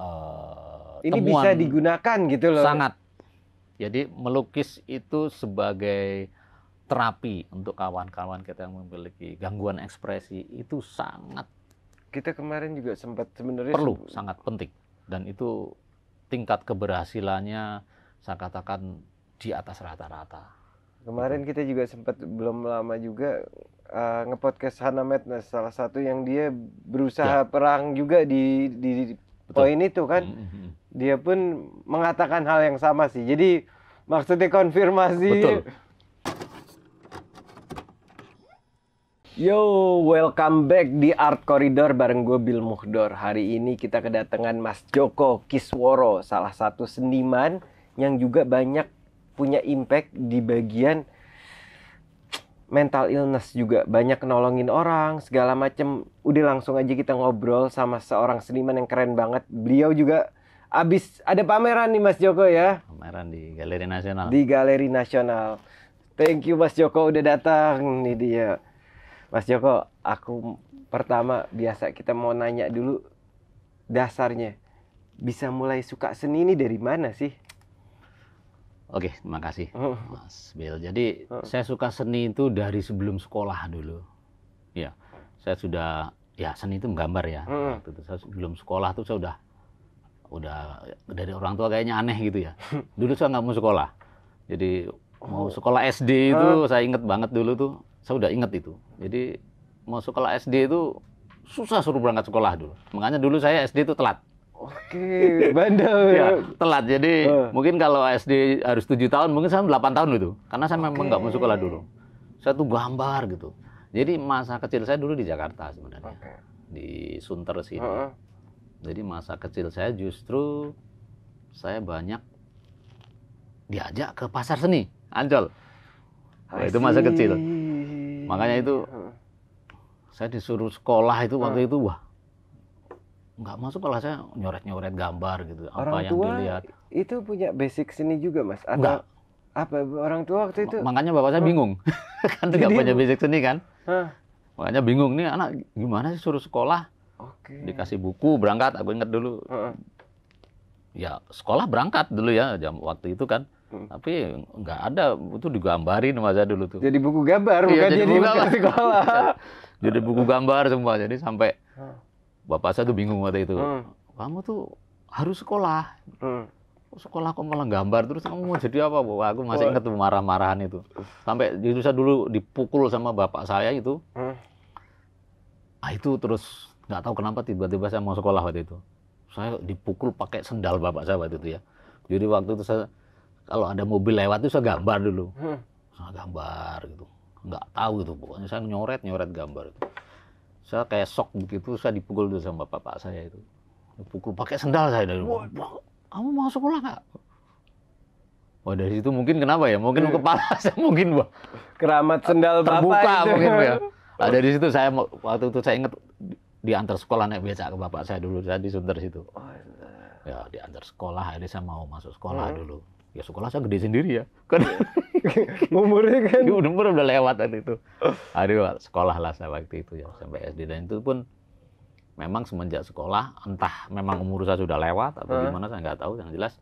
uh, ini temuan. bisa digunakan gitu loh. Sangat. Jadi melukis itu sebagai terapi untuk kawan-kawan kita yang memiliki gangguan ekspresi itu sangat kita kemarin juga sempat sebenarnya perlu sangat penting dan itu tingkat keberhasilannya saya katakan di atas rata-rata. Kemarin kita juga sempat belum lama juga uh, ngepodcast Hanamet Madness salah satu yang dia berusaha ya. perang juga di, di Betul. poin oh, itu kan mm-hmm, mm-hmm. dia pun mengatakan hal yang sama sih jadi maksudnya konfirmasi Betul. Yo, welcome back di Art Corridor bareng gue Bill Muhdor. Hari ini kita kedatangan Mas Joko Kisworo, salah satu seniman yang juga banyak punya impact di bagian mental illness juga banyak nolongin orang segala macem udah langsung aja kita ngobrol sama seorang seniman yang keren banget beliau juga abis ada pameran nih Mas Joko ya pameran di Galeri Nasional di Galeri Nasional thank you Mas Joko udah datang nih dia Mas Joko aku pertama biasa kita mau nanya dulu dasarnya bisa mulai suka seni ini dari mana sih Oke, terima kasih uh. Mas Bill. Jadi uh. saya suka seni itu dari sebelum sekolah dulu. Ya, saya sudah ya seni itu menggambar ya. Uh. Waktu saya sebelum sekolah tuh saya sudah, udah dari orang tua kayaknya aneh gitu ya. Dulu saya nggak mau sekolah. Jadi mau sekolah SD itu uh. saya inget banget dulu tuh. Saya udah inget itu. Jadi mau sekolah SD itu susah suruh berangkat sekolah dulu. Makanya dulu saya SD itu telat. Oke, bandel. ya, telat. Jadi uh. mungkin kalau SD harus tujuh tahun, mungkin saya delapan tahun itu. Karena saya okay. memang nggak masuk sekolah dulu. Saya tuh gambar gitu. Jadi masa kecil saya dulu di Jakarta sebenarnya. Okay. Di Sunter sini. Uh -huh. Jadi masa kecil saya justru saya banyak diajak ke pasar seni, Ancol. Nah, itu masa kecil. Makanya itu saya disuruh sekolah itu waktu uh. itu wah nggak masuk saya nyoret-nyoret gambar gitu apa tua yang dilihat itu punya basic seni juga mas atau enggak. apa orang tua waktu itu makanya bapak saya oh. bingung kan tidak punya basic seni kan huh. makanya bingung nih anak gimana sih suruh sekolah okay. dikasih buku berangkat aku inget dulu uh -uh. ya sekolah berangkat dulu ya jam waktu itu kan Hmm. Tapi nggak ada itu digambarin masa dulu tuh. Jadi buku gambar iya, bukan jadi, jadi buku gambar sekolah. jadi buku gambar semua. Jadi sampai bapak saya tuh bingung waktu itu. Hmm. Kamu tuh harus sekolah. Hmm. Sekolah kok malah gambar terus kamu mau jadi apa, Bu? Aku masih ingat tuh marah-marahan itu. Sampai itu saya dulu dipukul sama bapak saya itu. Hmm. Ah itu terus nggak tahu kenapa tiba-tiba saya mau sekolah waktu itu. Saya dipukul pakai sendal bapak saya waktu itu ya. Jadi waktu itu saya kalau ada mobil lewat itu saya gambar dulu. Hmm. Saya gambar gitu. Nggak tahu itu pokoknya saya nyoret-nyoret gambar itu saya kayak sok begitu saya dipukul dulu sama bapak saya itu pukul pakai sendal saya dari wah, kamu mau sekolah nggak Wah dari situ mungkin kenapa ya? Mungkin hmm. kepala saya mungkin wah keramat sendal terbuka itu. mungkin ya. Nah, dari situ saya waktu itu saya ingat diantar sekolah naik becak ke bapak saya dulu saya di Sunter situ. Oh, iya. Ya diantar sekolah akhirnya saya mau masuk sekolah hmm. dulu ya sekolah saya gede sendiri ya kan umurnya kan iya, umur udah lewat waktu kan itu aduh sekolah lah saya waktu itu ya sampai SD dan itu pun memang semenjak sekolah entah memang umur saya sudah lewat atau gimana saya nggak tahu yang jelas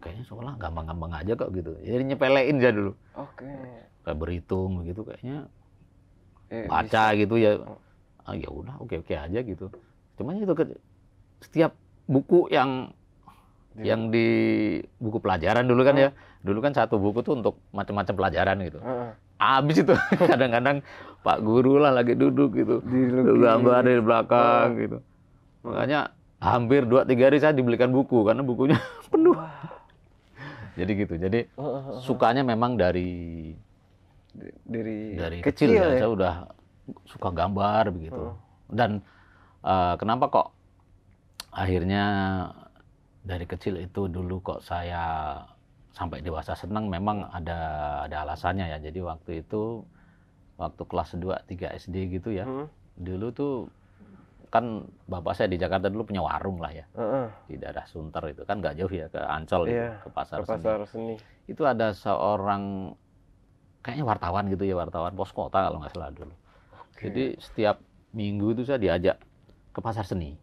kayaknya sekolah gampang-gampang aja kok gitu jadi nyepelein aja dulu oke okay. kayak berhitung begitu kayaknya eh, baca bisa. gitu ya ah, ya udah oke oke aja gitu cuman itu setiap buku yang di iya. Yang di buku pelajaran dulu kan uh. ya. Ah. Dulu kan satu buku tuh untuk macam-macam pelajaran gitu. Uh. Ah, ah. Abis itu kadang-kadang Pak Guru lah lagi duduk gitu. Gambar di belakang uh. gitu. Makanya hampir 2-3 hari saya dibelikan buku karena bukunya penuh. Jadi gitu. Jadi sukanya memang dari dari dari kecil, kecil ya, ya? saya udah suka gambar begitu. Dan uh, kenapa kok akhirnya dari kecil itu dulu kok saya sampai dewasa senang memang ada ada alasannya ya. Jadi waktu itu waktu kelas 2 3 SD gitu ya. Hmm. Dulu tuh kan bapak saya di Jakarta dulu punya warung lah ya. Uh -uh. Di daerah Sunter itu kan nggak jauh ya ke Ancol yeah, gitu, iya, ke pasar, ke pasar seni. seni. Itu ada seorang kayaknya wartawan gitu ya, wartawan pos kota kalau nggak salah dulu. Okay. Jadi setiap minggu itu saya diajak ke pasar seni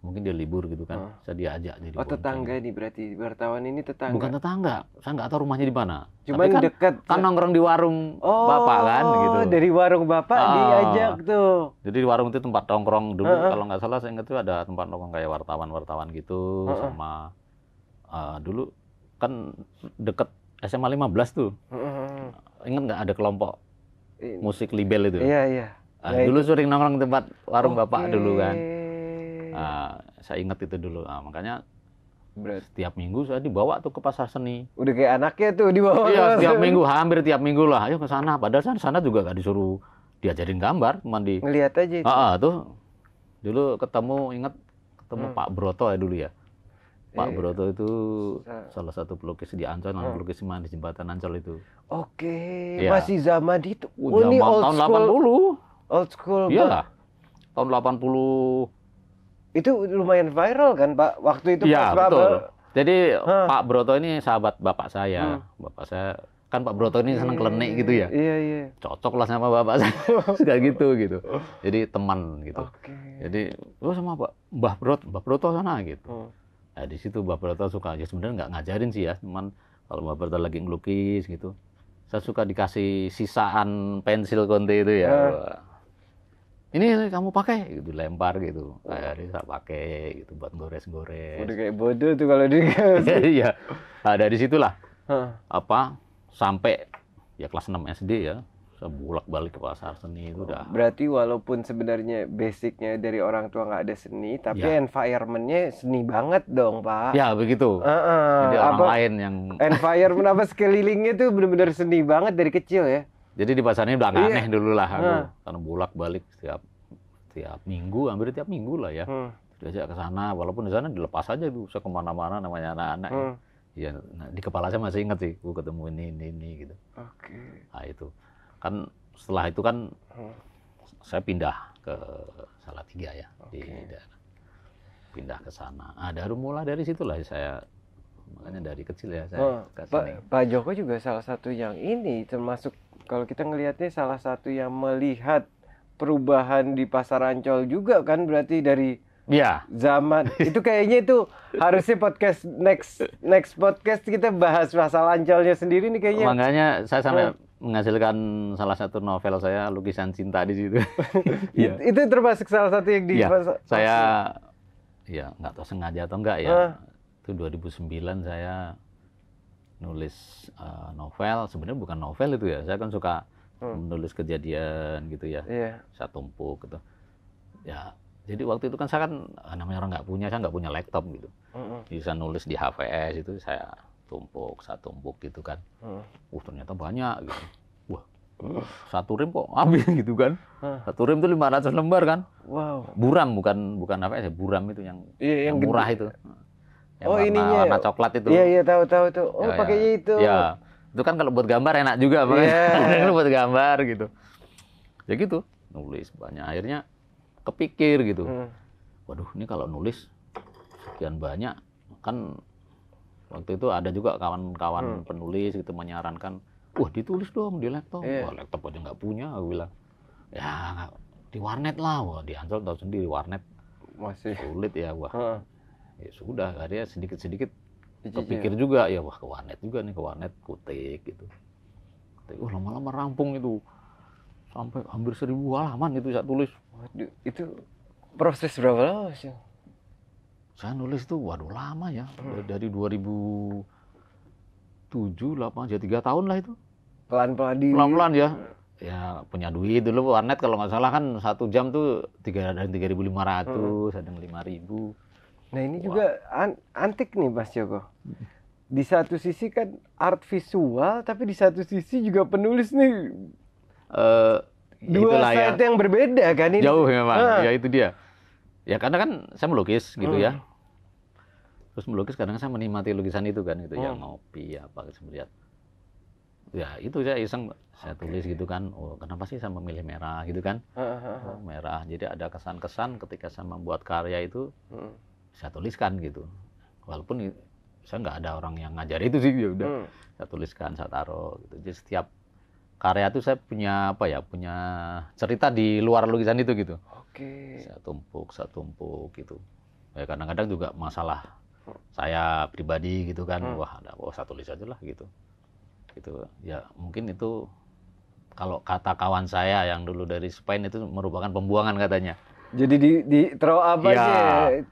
mungkin dia libur gitu kan oh. Ah. saya diajak jadi oh tetangga ini berarti wartawan ini tetangga bukan tetangga saya nggak tahu rumahnya di mana cuma kan, dekat kan nongkrong di warung oh, bapak kan gitu dari warung bapak ah. diajak tuh jadi di warung itu tempat nongkrong dulu uh -uh. kalau nggak salah saya ingat itu ada tempat nongkrong kayak wartawan wartawan gitu uh -uh. sama uh, dulu kan deket SMA 15 tuh uh -uh. ingat nggak ada kelompok musik libel itu iya iya nah, dulu sering nongkrong tempat warung okay. bapak dulu kan Ah, iya. saya ingat itu dulu. Nah, makanya Berat. setiap minggu saya dibawa tuh ke pasar seni. Udah kayak anaknya tuh dibawa. Iya, setiap minggu, hampir tiap minggu lah. Ayo ke sana. Padahal sana sana juga gak disuruh diajarin gambar, cuma di ngelihat aja itu. uh, tuh. Dulu ketemu ingat ketemu hmm. Pak Broto ya dulu ya. Pak iya. Broto itu salah satu pelukis di Ancol, nah. pelukis di jembatan Ancol itu. Oke, okay. ya. masih zaman itu. Oh, zaman ini old tahun school. 80. Old school. Iya. Tahun 80 itu lumayan viral kan Pak waktu itu ya, pas betul. Jadi huh. Pak Broto ini sahabat bapak saya. Hmm. Bapak saya kan Pak Broto ini senang kelenek gitu ya. Iya, iya. Cocok lah sama bapak saya. Sudah gitu gitu. Jadi teman gitu. Okay. Jadi lu oh, sama Pak Mbah Broto, Mbah Broto sana gitu. Hmm. Nah, di situ Mbah Broto suka ya sebenarnya nggak ngajarin sih ya, teman kalau Mbah Broto lagi ngelukis gitu. Saya suka dikasih sisaan pensil konte itu ya. Hmm ini, kamu pakai gitu lempar gitu oh. tak pakai gitu buat gores-gores udah kayak bodoh tuh kalau dia iya nah, dari situlah huh. apa sampai ya kelas 6 SD ya saya bolak balik ke pasar seni itu udah berarti walaupun sebenarnya basicnya dari orang tua nggak ada seni tapi ya. environmentnya seni banget dong pak ya begitu uh -uh. jadi orang apa, lain yang environment apa sekelilingnya tuh bener-bener seni banget dari kecil ya jadi di pasarnya udah iya. aneh dulu lah, aku, Hmm. Nah. karena bolak balik setiap tiap minggu, hampir tiap minggu lah ya. Hmm. Diajak ke sana, walaupun di sana dilepas aja tuh, saya kemana-mana namanya anak-anak. Ya. Hmm. Ya, nah, di kepala saya masih inget sih, gue ketemu ini, ini, ini gitu. Oke. Okay. Nah itu, kan setelah itu kan hmm. saya pindah ke salah tiga ya okay. di daerah. Pindah ke sana. Ah, dari mulai dari situlah saya makanya dari kecil ya saya. Oh, Pak, Pak Joko juga salah satu yang ini termasuk kalau kita ngelihatnya salah satu yang melihat perubahan di pasar Ancol juga kan berarti dari ya. zaman itu kayaknya itu harusnya podcast next next podcast kita bahas pasar Ancolnya sendiri nih kayaknya makanya saya sampai oh menghasilkan salah satu novel saya lukisan cinta di situ. ya. Itu termasuk salah satu yang di ya, pasar saya ya nggak tahu sengaja atau enggak ya. Uh. Itu 2009 saya nulis uh, novel sebenarnya bukan novel itu ya saya kan suka hmm. menulis kejadian gitu ya yeah. saya tumpuk gitu ya jadi waktu itu kan saya kan eh, namanya orang nggak punya saya nggak punya laptop gitu mm-hmm. jadi nulis di HVS itu saya tumpuk saya tumpuk gitu kan hmm. uh ternyata banyak gitu wah satu rim kok habis gitu kan satu rim itu 500 lembar kan wow buram bukan bukan apa ya buram itu yang, yeah, yang, yang murah itu yang oh, warna, ininya. warna coklat itu. Iya iya tahu tahu itu. Oh ya, ya. pakainya ya. itu. Iya. itu kan kalau buat gambar enak juga makanya yeah. kalau buat gambar gitu. Ya gitu nulis banyak akhirnya kepikir gitu. Hmm. Waduh ini kalau nulis sekian banyak kan waktu itu ada juga kawan-kawan hmm. penulis gitu menyarankan, wah ditulis dong di laptop. Yeah. Wah laptop aja nggak punya, aku bilang. Ya di warnet lah, wah di Ancol tahu sendiri warnet masih sulit ya wah. Hmm ya sudah akhirnya sedikit-sedikit kepikir juga ya wah ke warnet juga nih ke warnet kutik gitu tapi oh lama-lama rampung itu sampai hampir seribu halaman itu saya tulis waduh itu proses berapa lama sih saya nulis itu waduh lama ya hmm. dari 2007 8 jadi tiga tahun lah itu pelan-pelan di pelan-pelan ya ya punya duit dulu warnet kalau nggak salah kan satu jam tuh tiga dan tiga ribu lima ratus hmm. ada lima ribu Nah ini wow. juga an antik nih Mas Joko. Di satu sisi kan art visual, tapi di satu sisi juga penulis nih uh, dua side ya. yang berbeda kan ini. Jauh memang, ah. ya itu dia. Ya karena kan saya melukis gitu ya. hmm. ya. Terus melukis kadang saya menikmati lukisan itu kan gitu ya. hmm. ya ngopi apa apa melihat. Ya itu saya iseng saya okay. tulis gitu kan. Oh kenapa sih saya memilih merah gitu kan? Uh, uh, uh. Oh, merah. Jadi ada kesan-kesan ketika saya membuat karya itu. Hmm saya tuliskan gitu walaupun saya nggak ada orang yang ngajar itu sih ya udah hmm. saya tuliskan saya taruh gitu jadi setiap karya itu saya punya apa ya punya cerita di luar lukisan itu gitu oke okay. saya tumpuk saya tumpuk gitu ya kadang-kadang juga masalah hmm. saya pribadi gitu kan hmm. wah ada wah oh, saya tulis aja lah gitu gitu ya mungkin itu kalau kata kawan saya yang dulu dari Spain itu merupakan pembuangan katanya jadi di, di throw up ya. aja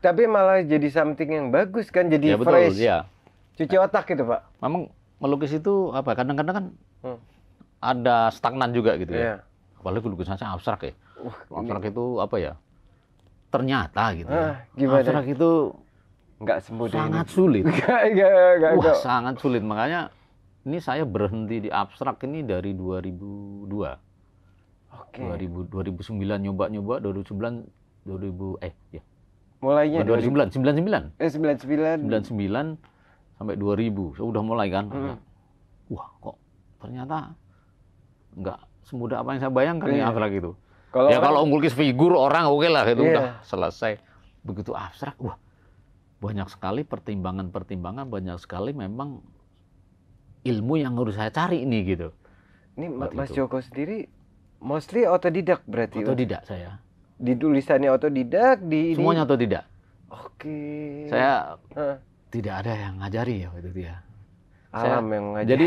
tapi malah jadi something yang bagus kan jadi ya, betul, fresh ya. cuci nah, otak gitu pak memang melukis itu apa kadang-kadang kan hmm. ada stagnan juga gitu ya, ya. apalagi lukisan saya abstrak ya uh, abstrak itu apa ya ternyata gitu ya. ah, ya. abstrak itu nggak semudah sangat ini. sulit gak, gak, gak, wah gak. sangat sulit makanya ini saya berhenti di abstrak ini dari 2002 Oke. Okay. 2000 2009 nyoba-nyoba 2009 2000 eh ya. Mulainya 2009 99. Eh 99. 99 sampai 2000. So, udah mulai kan. Hmm. Nah, wah, kok ternyata nggak semudah apa yang saya bayangkan yeah. ya abstrak itu. Kalau ya orang, kalau unggul figur orang oke okay lah itu yeah. udah selesai. Begitu abstrak, wah banyak sekali pertimbangan-pertimbangan, banyak sekali memang ilmu yang harus saya cari ini gitu. Ini Mas Joko sendiri mostly otodidak berarti otodidak saya di tulisannya otodidak di semuanya otodidak oke saya huh. tidak ada yang ngajari ya itu dia. alam saya, yang ngajari jadi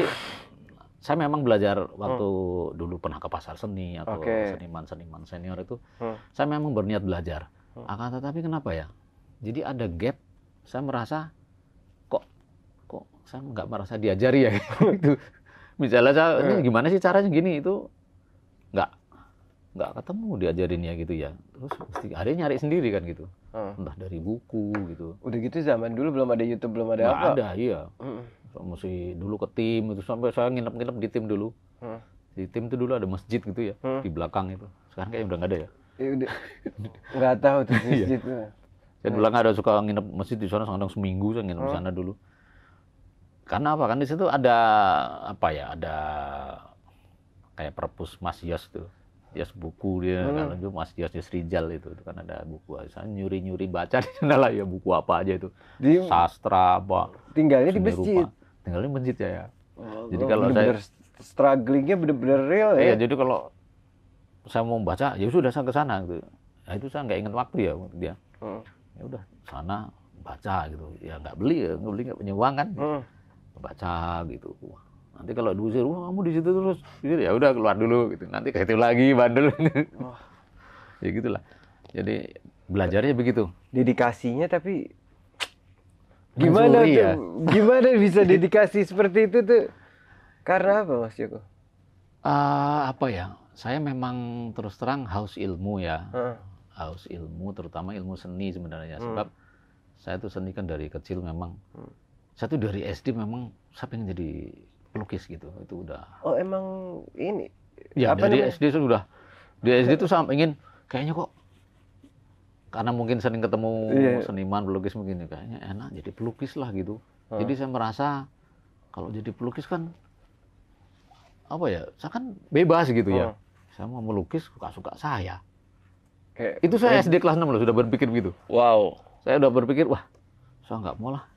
saya memang belajar waktu hmm. dulu pernah ke pasar seni atau okay. seniman seniman senior itu hmm. saya memang berniat belajar hmm. akan tetapi kenapa ya jadi ada gap saya merasa kok kok saya nggak merasa diajari ya itu. misalnya saya ini hmm. gimana sih caranya gini itu nggak nggak ketemu diajarinnya gitu ya terus pasti ada nyari sendiri kan gitu hmm. entah dari buku gitu udah gitu zaman dulu belum ada YouTube belum ada nggak apa ada iya hmm. mesti dulu ke tim itu sampai saya nginep-nginep di tim dulu hmm. di tim itu dulu ada masjid gitu ya hmm. di belakang itu sekarang kayaknya udah nggak ada ya, ya nggak tahu tuh iya. masjid iya. saya dulu nggak ada suka nginep masjid di sana sekarang seminggu saya nginep hmm. di sana dulu karena apa kan di situ ada apa ya ada kayak perpus Mas Yos tuh Yos buku dia hmm. kalau itu Mas Yos Yos Rijal itu, itu kan ada buku saya nyuri nyuri baca di sana lah ya buku apa aja itu di, sastra apa tinggalnya di masjid rupa. tinggalnya di masjid ya, ya. Oh, jadi oh, kalau bener -bener saya strugglingnya bener-bener real ya. Iya, jadi kalau saya mau baca ya sudah saya ke sana gitu. Nah, itu saya nggak ingat waktu ya dia. Hmm. Ya udah sana baca gitu. Ya nggak beli ya, nggak beli nggak punya uang kan. Hmm. Baca gitu. Wah, nanti kalau diusir wah kamu di situ terus gitu, ya udah keluar dulu gitu nanti ke situ lagi bandel oh. ya gitulah jadi belajarnya begitu dedikasinya tapi gimana Mencuri, tuh ya? gimana bisa dedikasi seperti itu tuh karena apa mas Joko uh, apa ya saya memang terus terang haus ilmu ya uh. haus ilmu terutama ilmu seni sebenarnya hmm. sebab saya tuh seni kan dari kecil memang hmm. saya tuh dari SD memang saya pengen jadi pelukis gitu itu udah oh emang ini ya apa dari namanya? SD sudah di SD tuh sampai ingin kayaknya kok karena mungkin sering ketemu yeah. Iya. seniman pelukis mungkin kayaknya enak jadi pelukis lah gitu hmm. jadi saya merasa kalau jadi pelukis kan apa ya saya kan bebas gitu hmm. ya saya mau melukis suka suka saya Kayak, itu saya SD kelas 6 loh sudah berpikir gitu wow saya udah berpikir wah saya nggak mau lah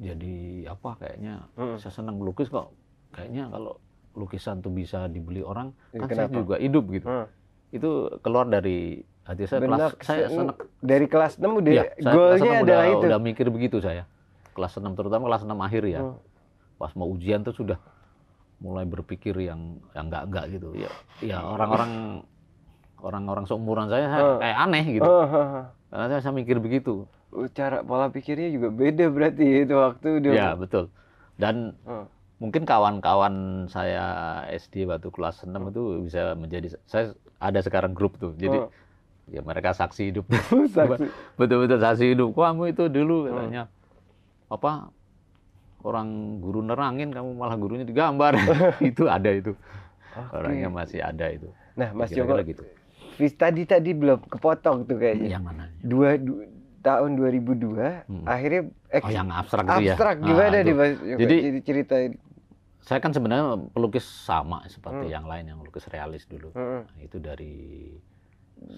jadi apa kayaknya hmm. saya senang melukis kok kayaknya kalau lukisan tuh bisa dibeli orang iya, kan kenapa? saya juga hidup gitu hmm. itu keluar dari hati saya Benar, kelas saya senek dari kelas 6 udah ya, goalnya adalah udah, itu udah mikir begitu saya kelas enam terutama kelas enam akhir ya hmm. pas mau ujian tuh sudah mulai berpikir yang yang enggak enggak gitu ya ya orang-orang orang-orang seumuran saya uh. kayak aneh gitu uh, karena saya, saya mikir begitu oh, cara pola pikirnya juga beda berarti itu waktu dulu ya betul dan uh mungkin kawan-kawan saya SD waktu kelas 6 itu bisa menjadi saya ada sekarang grup tuh. Jadi oh. ya mereka saksi hidup. Betul-betul saksi hidup. Kamu itu dulu oh. katanya oh. apa orang guru nerangin kamu malah gurunya digambar. itu ada itu. Okay. Orangnya masih ada itu. Nah, Mas Joko gitu. Tadi tadi belum kepotong tuh kayaknya. Yang mana? Dua, dua tahun 2002 hmm. akhirnya oh yang abstrak, abstrak gitu ya. Abstrak gimana nah, nih Mas? Jadi, jadi cerita saya kan sebenarnya pelukis sama seperti hmm. yang lain yang lukis realis dulu. Hmm. Nah, itu dari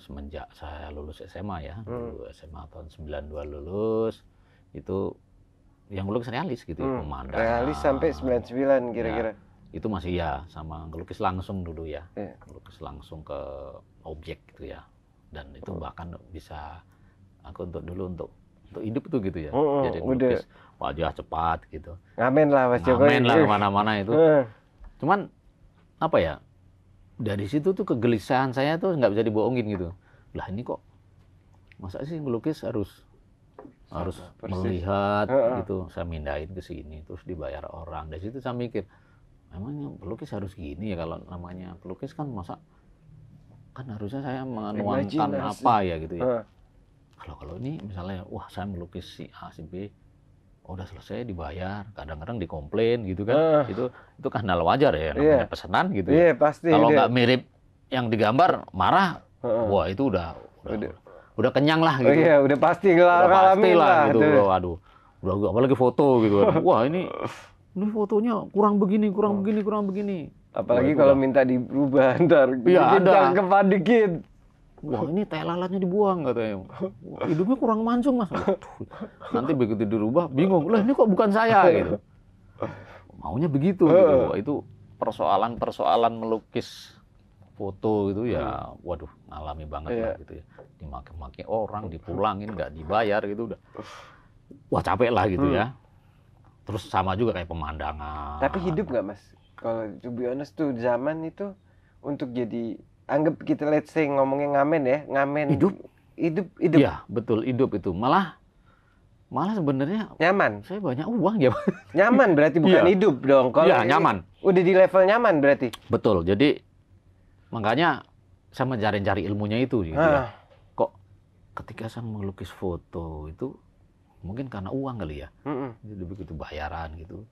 semenjak saya lulus SMA ya, hmm. lulus SMA tahun 92 lulus itu yang lukis realis gitu ya, hmm. pemandangan. Realis sampai 99 iya. kira-kira. Ya, itu masih ya sama ngelukis langsung dulu ya. Yeah. Iya. Lukis langsung ke objek gitu ya. Dan itu hmm. bahkan bisa aku untuk dulu untuk untuk hidup tuh gitu ya. Oh, oh, Jadi lukis Pak Jokowi cepat gitu. Ngamen lah Mas Jokowi. Amin lah kemana-mana itu. Cuman apa ya dari situ tuh kegelisahan saya tuh nggak bisa dibohongin gitu. Lah ini kok masa sih melukis harus harus Persis. melihat uh, uh. gitu saya mindahin ke sini terus dibayar orang dari situ saya mikir emangnya pelukis harus gini ya kalau namanya pelukis kan masa kan harusnya saya menuangkan apa ya gitu ya uh. kalau kalau ini misalnya wah saya melukis si A si B oh, udah selesai dibayar kadang-kadang dikomplain gitu kan uh. itu itu kan hal wajar ya namanya iya. pesanan gitu ya yeah, pasti kalau nggak mirip yang digambar marah uh. wah itu udah udah, udah udah kenyang lah gitu oh, iya udah pasti udah pasti lah, lah gitu loh gitu. aduh udah apalagi foto gitu kan. wah ini ini fotonya kurang begini kurang oh. begini kurang begini apalagi kalau minta diubah ntar ya, ada. dikit wah ini teh lalatnya dibuang katanya hidungnya kurang mancung mas nanti begitu dirubah bingung lah ini kok bukan saya gitu maunya begitu gitu itu persoalan-persoalan melukis foto gitu ya waduh ngalami banget yeah. lah iya. gitu ya dimaki-maki orang dipulangin nggak dibayar gitu udah wah capek lah gitu ya hmm. terus sama juga kayak pemandangan tapi hidup nggak mas kalau to be honest tuh zaman itu untuk jadi anggap kita let's say ngomongnya ngamen ya, ngamen hidup hidup hidup. ya betul hidup itu. Malah malah sebenarnya nyaman. Saya banyak uang ya. Nyaman berarti bukan ya. hidup dong. Kalau ya, nyaman. Udah di level nyaman berarti. Betul. Jadi makanya saya mencari-cari ilmunya itu gitu ah. ya. Kok ketika saya melukis foto itu mungkin karena uang kali ya. Mm -mm. Jadi begitu bayaran gitu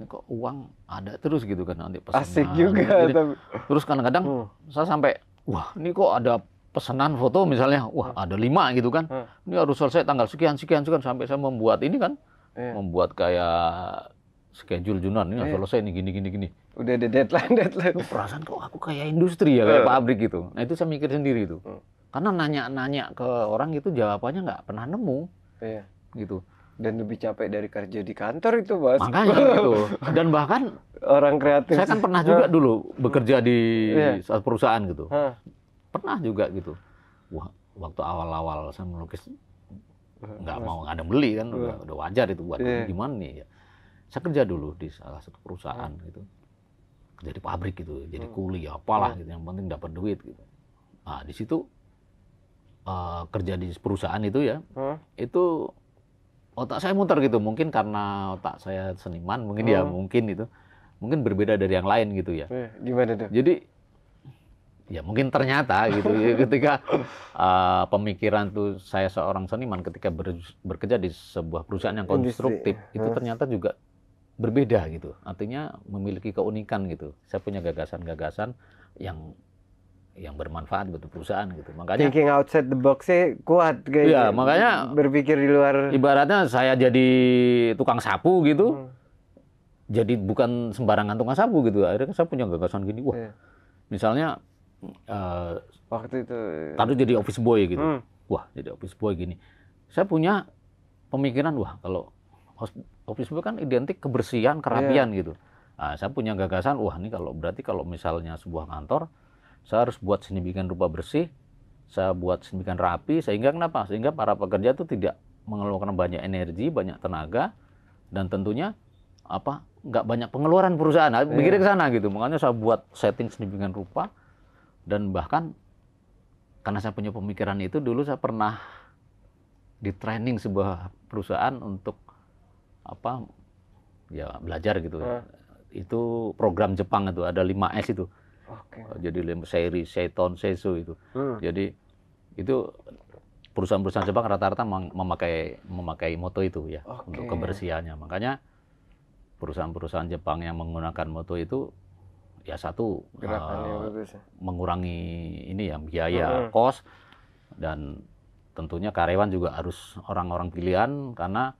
ini kok uang ada terus gitu kan nanti pesanan. Asik juga. Jadi, tapi... Terus kadang-kadang hmm. saya sampai, wah ini kok ada pesanan foto misalnya, wah hmm. ada lima gitu kan. Hmm. Ini harus selesai tanggal sekian, sekian, sekian. Sampai saya membuat ini kan, yeah. membuat kayak schedule Junan. Ini harus iya. selesai ini gini, gini, gini. Udah ada deadline, deadline. perasaan kok aku kayak industri ya, kayak iya. pabrik gitu. Nah itu saya mikir sendiri itu. Hmm. Karena nanya-nanya ke orang itu jawabannya nggak pernah nemu. iya. Gitu dan lebih capek dari kerja di kantor itu mas makanya gitu dan bahkan orang kreatif saya kan pernah juga dulu bekerja di yeah. perusahaan gitu huh. pernah juga gitu Wah, waktu awal-awal saya melukis nggak mau nggak ada beli kan udah, iya. udah wajar itu buat yeah. gimana nih ya saya kerja dulu di salah satu perusahaan gitu jadi pabrik gitu jadi kuli ya apalah gitu yang penting dapat duit gitu nah di situ uh, kerja di perusahaan itu ya Huh? itu otak saya muter gitu mungkin karena otak saya seniman mungkin ya hmm. ya mungkin itu mungkin berbeda dari yang lain gitu ya eh, gimana tuh jadi ya mungkin ternyata gitu ya, ketika uh, pemikiran tuh saya seorang seniman ketika ber, bekerja di sebuah perusahaan yang konstruktif Industri. Ya. itu hmm. ternyata juga berbeda gitu artinya memiliki keunikan gitu saya punya gagasan-gagasan yang yang bermanfaat buat perusahaan gitu. Makanya thinking outside the box sih kuat kayak. Iya, ya. makanya berpikir di luar. Ibaratnya saya jadi tukang sapu gitu. Hmm. Jadi bukan sembarangan tukang sapu gitu. Akhirnya saya punya gagasan gini, wah. Yeah. Misalnya uh, waktu itu iya. tadi jadi office boy gitu. Hmm. Wah, jadi office boy gini. Saya punya pemikiran, wah kalau office boy kan identik kebersihan, kerapian yeah. gitu. Nah, saya punya gagasan, wah ini kalau berarti kalau misalnya sebuah kantor saya harus buat sedemikian rupa bersih, saya buat sedemikian rapi, sehingga kenapa? Sehingga para pekerja itu tidak mengeluarkan banyak energi, banyak tenaga, dan tentunya apa nggak banyak pengeluaran perusahaan. Nah, yeah. ke iya. sana gitu. Makanya saya buat setting sedemikian rupa dan bahkan karena saya punya pemikiran itu dulu saya pernah di training sebuah perusahaan untuk apa ya belajar gitu. Uh. Itu program Jepang itu ada 5S itu. Okay. Eh, jadi seri, seton, seso itu. Hmm. Jadi itu perusahaan-perusahaan Jepang rata-rata memakai memakai moto itu ya okay. untuk kebersihannya. Makanya perusahaan-perusahaan Jepang yang menggunakan moto itu ya satu uh, mengurangi ini ya biaya hmm. kos dan tentunya karyawan juga harus orang-orang pilihan karena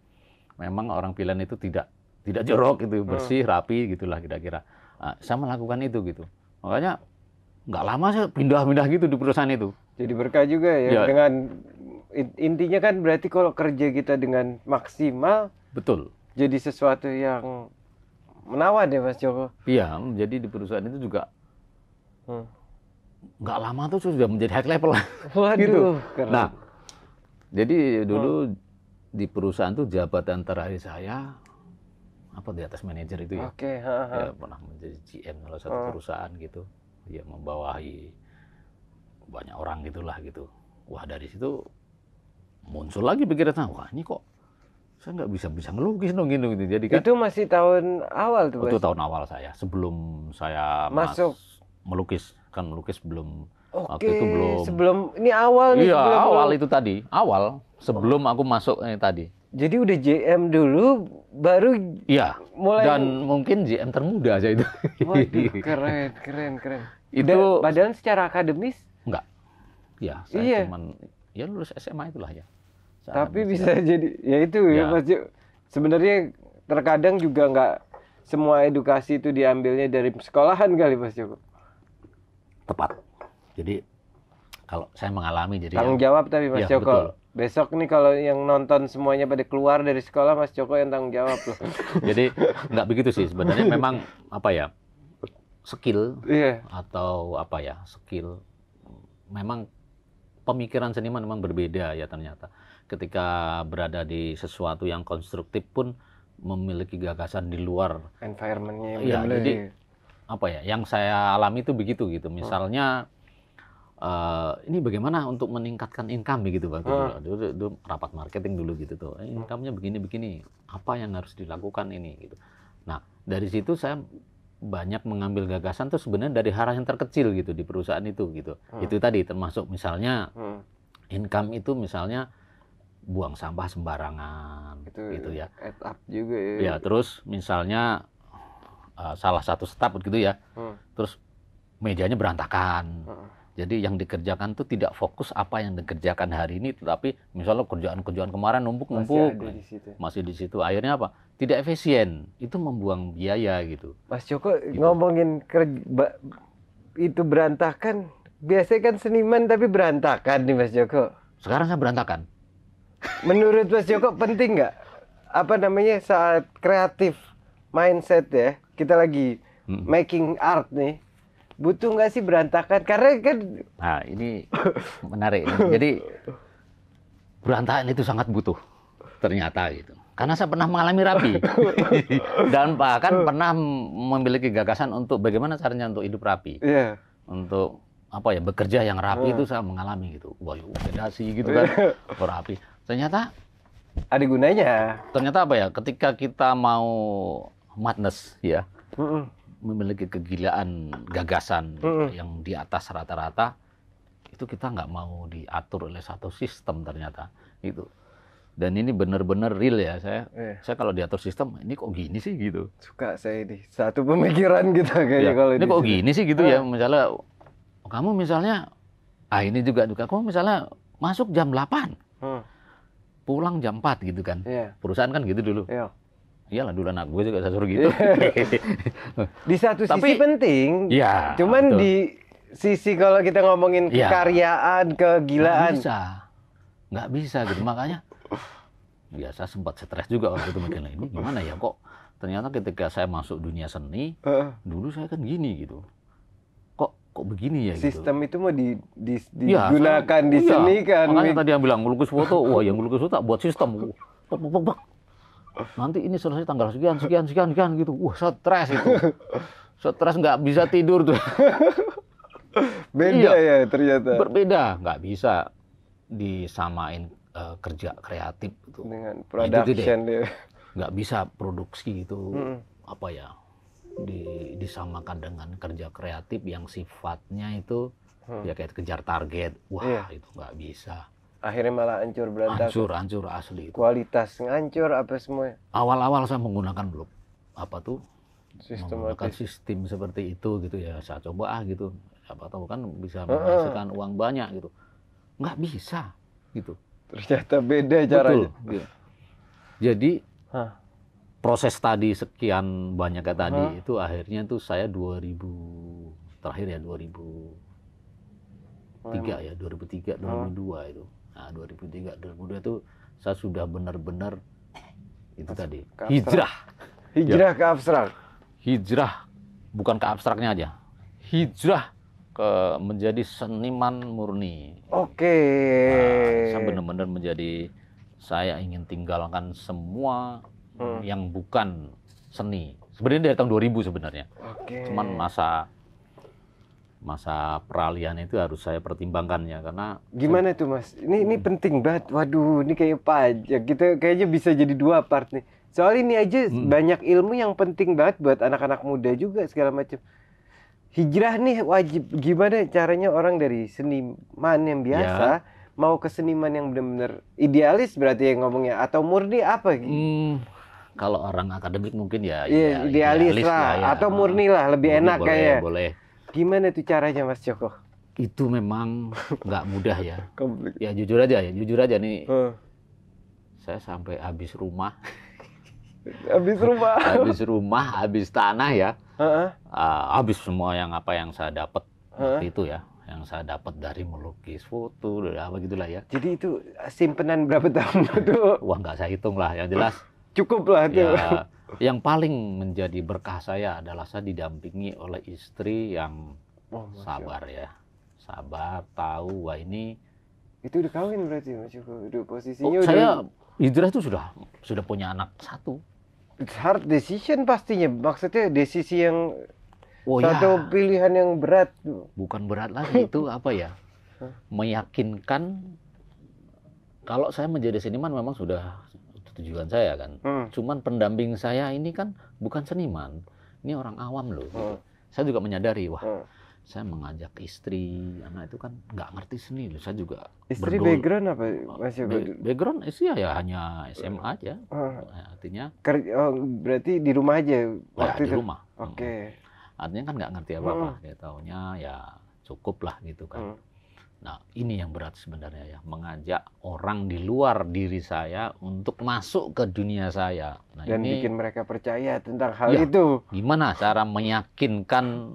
memang orang pilihan itu tidak tidak jorok itu hmm. bersih hmm. rapi gitulah kira-kira Uh, nah, saya melakukan itu gitu Makanya nggak lama sih pindah-pindah gitu di perusahaan itu. Jadi berkah juga ya, ya. dengan intinya kan berarti kalau kerja kita dengan maksimal betul jadi sesuatu yang menawan deh Mas Joko iya jadi di perusahaan itu juga hmm. nggak hmm. lama tuh sudah menjadi high level waduh gitu. keren. nah jadi dulu hmm. di perusahaan tuh jabatan terakhir saya apa di atas manajer itu ya. Oke. Okay, ya, pernah menjadi GM salah satu uh. perusahaan gitu. Ya membawahi banyak orang gitulah gitu. Wah dari situ muncul lagi pikiran ah, wah ini kok saya nggak bisa bisa ngelukis dong gitu, gitu. Jadi kan, itu masih tahun awal tuh. Itu tahun awal saya sebelum saya masuk mas, melukis kan melukis belum Oke, waktu itu belum sebelum ini awal nih. Iya, awal belum. itu tadi. Awal oh. sebelum aku masuk ini tadi. Jadi udah JM dulu, baru ya mulai dan mungkin JM termuda aja itu. Waduh, keren, keren, keren. Itu dan, padahal secara akademis enggak. Ya, saya iya. cuman ya lulus SMA itulah ya. Saat Tapi bisa saya... jadi ya itu ya, ya Mas. Sebenarnya terkadang juga nggak semua edukasi itu diambilnya dari sekolahan kali Mas Joko. Tepat. Jadi kalau saya mengalami jadi tanggung yang, jawab tapi Mas ya, Joko. Betul. Besok nih kalau yang nonton semuanya pada keluar dari sekolah Mas Joko yang tanggung jawab loh. jadi nggak begitu sih sebenarnya memang apa ya skill yeah. atau apa ya skill memang pemikiran seniman memang berbeda ya ternyata ketika berada di sesuatu yang konstruktif pun memiliki gagasan di luar environmentnya ya jadi iya. apa ya yang saya alami itu begitu gitu misalnya hmm Uh, ini bagaimana untuk meningkatkan income gitu ah. bang Hmm. Dulu, dulu, dulu rapat marketing dulu gitu tuh, eh, hmm. income-nya begini-begini, apa yang harus dilakukan ini gitu. Nah dari situ saya banyak mengambil gagasan tuh sebenarnya dari hara yang terkecil gitu di perusahaan itu gitu. Hmm. Itu tadi termasuk misalnya hmm. income itu misalnya buang sampah sembarangan itu gitu ya. Add up juga ya. Ya terus misalnya uh, salah satu staff gitu ya, hmm. terus mejanya berantakan. Hmm jadi yang dikerjakan tuh tidak fokus apa yang dikerjakan hari ini, tetapi misalnya kerjaan-kerjaan kemarin numpuk-numpuk, masih, di situ. masih di situ. Akhirnya apa? Tidak efisien. Itu membuang biaya gitu. Mas Joko gitu. ngomongin kerja itu berantakan. Biasanya kan seniman tapi berantakan nih Mas Joko. Sekarang saya berantakan. Menurut Mas Joko penting nggak apa namanya saat kreatif mindset ya kita lagi hmm. making art nih butuh nggak sih berantakan karena kan nah ini menarik jadi berantakan itu sangat butuh ternyata gitu karena saya pernah mengalami rapi dan bahkan pernah memiliki gagasan untuk bagaimana caranya untuk hidup rapi yeah. untuk apa ya bekerja yang rapi yeah. itu saya mengalami gitu wah sih gitu kan iya. rapi ternyata ada gunanya ternyata apa ya ketika kita mau madness ya memiliki kegilaan gagasan mm-hmm. yang di atas rata-rata itu kita nggak mau diatur oleh satu sistem ternyata itu dan ini benar-benar real ya saya yeah. saya kalau diatur sistem ini kok gini sih gitu suka saya ini satu pemikiran gitu iya. kayaknya yeah. kalau ini kok sini. gini sih gitu oh. ya iya. misalnya kamu misalnya ah ini juga juga kamu misalnya masuk jam 8 hmm. pulang jam 4 gitu kan yeah. perusahaan kan gitu dulu yeah iyalah dulu anak gue juga sasur gitu. di satu Tapi, sisi penting, ya, cuman betul. di sisi kalau kita ngomongin ya. kekaryaan, kegilaan. Nggak bisa. Nggak bisa gitu. Makanya biasa sempat stres juga waktu itu makin ini gimana ya kok ternyata ketika saya masuk dunia seni uh. dulu saya kan gini gitu kok kok begini ya gitu? sistem gitu. itu mau di, di, iya, digunakan ya, di seni iya. kan makanya tadi yang bilang melukis foto wah yang melukis foto buat sistem nanti ini selesai tanggal sekian sekian sekian sekian gitu wah stres itu stres nggak bisa tidur tuh beda iya, ya ternyata berbeda nggak bisa disamain uh, kerja kreatif nah, itu dengan production gitu nggak bisa produksi itu hmm. apa ya di, disamakan dengan kerja kreatif yang sifatnya itu hmm. ya kayak kejar target wah yeah. itu nggak bisa akhirnya malah hancur berantakan hancur hancur asli itu. kualitas ngancur apa semua awal-awal saya menggunakan blok apa tuh menggunakan sistem seperti itu gitu ya saya coba ah gitu siapa tahu kan bisa menghasilkan uh -uh. uang banyak gitu nggak bisa gitu ternyata beda caranya Betul, gitu. jadi huh. proses tadi sekian banyak kayak tadi huh. itu akhirnya tuh saya 2000 terakhir ya 2000 2003 ya 2003 2002 itu Nah, 2003 2002 itu saya sudah benar-benar itu tadi hijrah. Hijrah ya. ke abstrak. Hijrah bukan ke abstraknya aja. Hijrah ke menjadi seniman murni. Oke. Nah, saya benar-benar menjadi saya ingin tinggalkan semua hmm. yang bukan seni. Sebenarnya dari tahun 2000 sebenarnya. Okay. Cuman masa masa peralihan itu harus saya pertimbangkan ya karena gimana tuh mas ini ini hmm. penting banget waduh ini kayak pajak kita kayaknya bisa jadi dua part nih soal ini aja hmm. banyak ilmu yang penting banget buat anak-anak muda juga segala macam hijrah nih wajib gimana caranya orang dari seniman yang ya. biasa ya. mau ke seniman yang benar-benar idealis berarti yang ngomongnya atau murni apa gitu hmm kalau orang akademik mungkin ya, ya idealis, idealis lah, ya, atau hmm. murni lah lebih murni enak boleh, kayak boleh Gimana itu caranya Mas Joko? Itu memang nggak mudah ya. ya jujur aja ya, jujur aja nih. Saya sampai habis rumah. habis rumah. habis rumah, habis tanah ya. uh huh Uh, habis semua yang apa yang saya dapat uh huh itu ya yang saya dapat dari melukis foto dari apa gitulah ya. Jadi itu simpenan berapa tahun itu? Wah nggak saya hitung lah, yang jelas. Cukup lah itu. Ya, yang paling menjadi berkah saya adalah saya didampingi oleh istri yang oh, sabar ya. Sabar, tahu wah ini itu udah kawin berarti Mas Joko. Udah posisinya oh, udah Saya Hijrah itu sudah sudah punya anak satu. It's hard decision pastinya. Maksudnya decision yang oh, iya. satu ya. pilihan yang berat. Bukan berat lagi itu apa ya? Meyakinkan kalau saya menjadi seniman memang sudah tujuan saya kan. Hmm. Cuman pendamping saya ini kan bukan seniman, ini orang awam loh. Gitu. Hmm. Saya juga menyadari, wah, hmm. saya mengajak istri, anak itu kan nggak ngerti seni loh. Saya juga istri bergol. background apa Masih Be background istri ya, hanya SMA hmm. aja, hmm. Ya, artinya. Ker oh, berarti di rumah aja ya, waktu ya, itu. di rumah. Oke. Okay. Hmm. Artinya kan nggak ngerti apa-apa, hmm. ya taunya ya cukup lah gitu kan. Hmm Nah, ini yang berat sebenarnya ya, mengajak orang di luar diri saya untuk masuk ke dunia saya. Nah, Dan ini, bikin mereka percaya tentang hal ya, itu. Gimana cara meyakinkan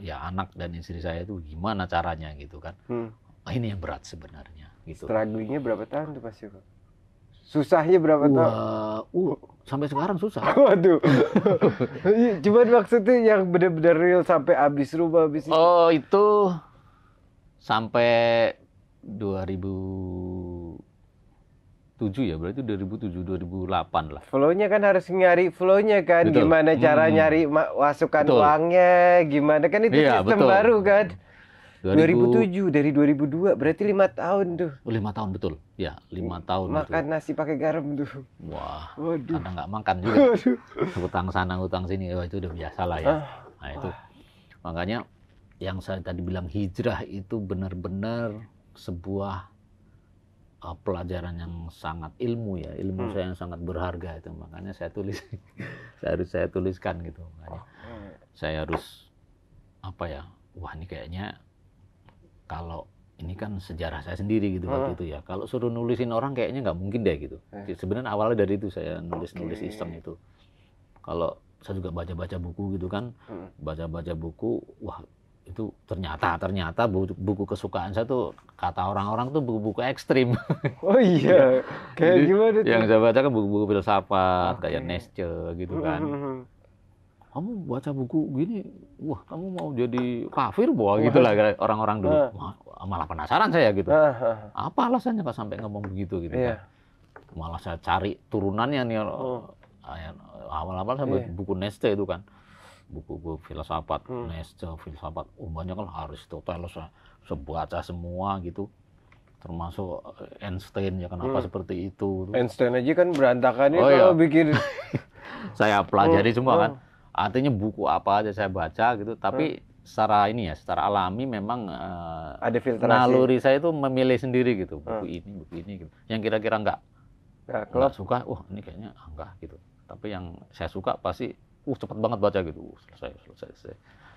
ya anak dan istri saya itu gimana caranya gitu kan? Hmm. Nah, ini yang berat sebenarnya. Gitu. Strugglingnya berapa tahun tuh pasti Susahnya berapa Wah, tahun? Uh, sampai sekarang susah. Waduh. Cuman maksudnya yang benar-benar real sampai habis rumah habis. Oh, itu sampai 2007 ya berarti 2007 2008 lah. Flownya kan harus nyari flownya kan betul. gimana cara hmm. nyari masukan betul. uangnya gimana kan itu iya, sistem betul. baru kan. 2000, 2007 dari 2002 berarti lima tahun tuh. Oh, lima tahun betul. Ya, lima iya, tahun. Makan betul. nasi pakai garam tuh. Wah. Waduh. Karena nggak makan juga. Waduh. Utang sana utang sini, wah oh, itu udah biasa lah ya. Ah. Nah itu. Ah. Makanya yang saya tadi bilang hijrah itu benar-benar sebuah uh, pelajaran yang sangat ilmu ya ilmu hmm. saya yang sangat berharga itu makanya saya tulis saya harus saya tuliskan gitu makanya saya harus apa ya wah ini kayaknya kalau ini kan sejarah saya sendiri gitu hmm. itu ya kalau suruh nulisin orang kayaknya nggak mungkin deh gitu hmm. sebenarnya awalnya dari itu saya nulis nulis okay. iseng itu kalau saya juga baca-baca buku gitu kan hmm. baca-baca buku wah itu ternyata ternyata buku, buku kesukaan saya tuh kata orang-orang tuh buku-buku ekstrim. Oh iya, iya, kayak Jadi, gimana? Tuh? Yang saya baca kan buku-buku filsafat okay. kayak Nietzsche gitu hmm, kan. Hmm, hmm, kamu baca buku gini, wah kamu mau jadi kafir buah gitu lah orang-orang dulu. Ah. Malah penasaran saya gitu. Ah, ah, Apa alasannya kok sampai ngomong begitu gitu yeah. kan? Malah saya cari turunannya nih. Oh. Eh, awal-awal saya yeah. buku Nietzsche itu kan buku-buku filsafat hmm. Nietzsche filsafat oh banyak lah Aristoteles sebaca semua gitu termasuk eh, Einstein ya kenapa hmm. seperti itu Einstein aja kan berantakannya oh, kalau iya. bikin saya pelajari hmm. semua kan hmm. artinya buku apa aja saya baca gitu tapi hmm. secara ini ya secara alami memang uh, ada filter. naluri saya itu memilih sendiri gitu hmm. buku hmm. ini buku ini gitu yang kira-kira enggak Ya, kalau suka, wah ini kayaknya enggak gitu. Tapi yang saya suka pasti uh cepat banget baca gitu uh, selesai selesai selesai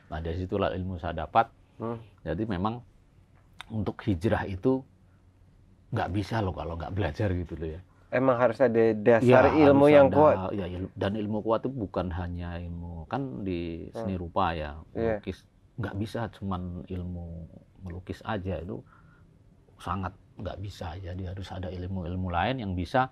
nah dari situlah ilmu saya dapat hmm. jadi memang untuk hijrah itu nggak bisa loh kalau nggak belajar gitu loh ya emang harus ada dasar ya, ilmu yang ada, kuat ya dan ilmu kuat itu bukan hanya ilmu kan di hmm. seni hmm. rupa ya iya. melukis nggak yeah. bisa cuman ilmu melukis aja itu sangat nggak bisa jadi harus ada ilmu-ilmu lain yang bisa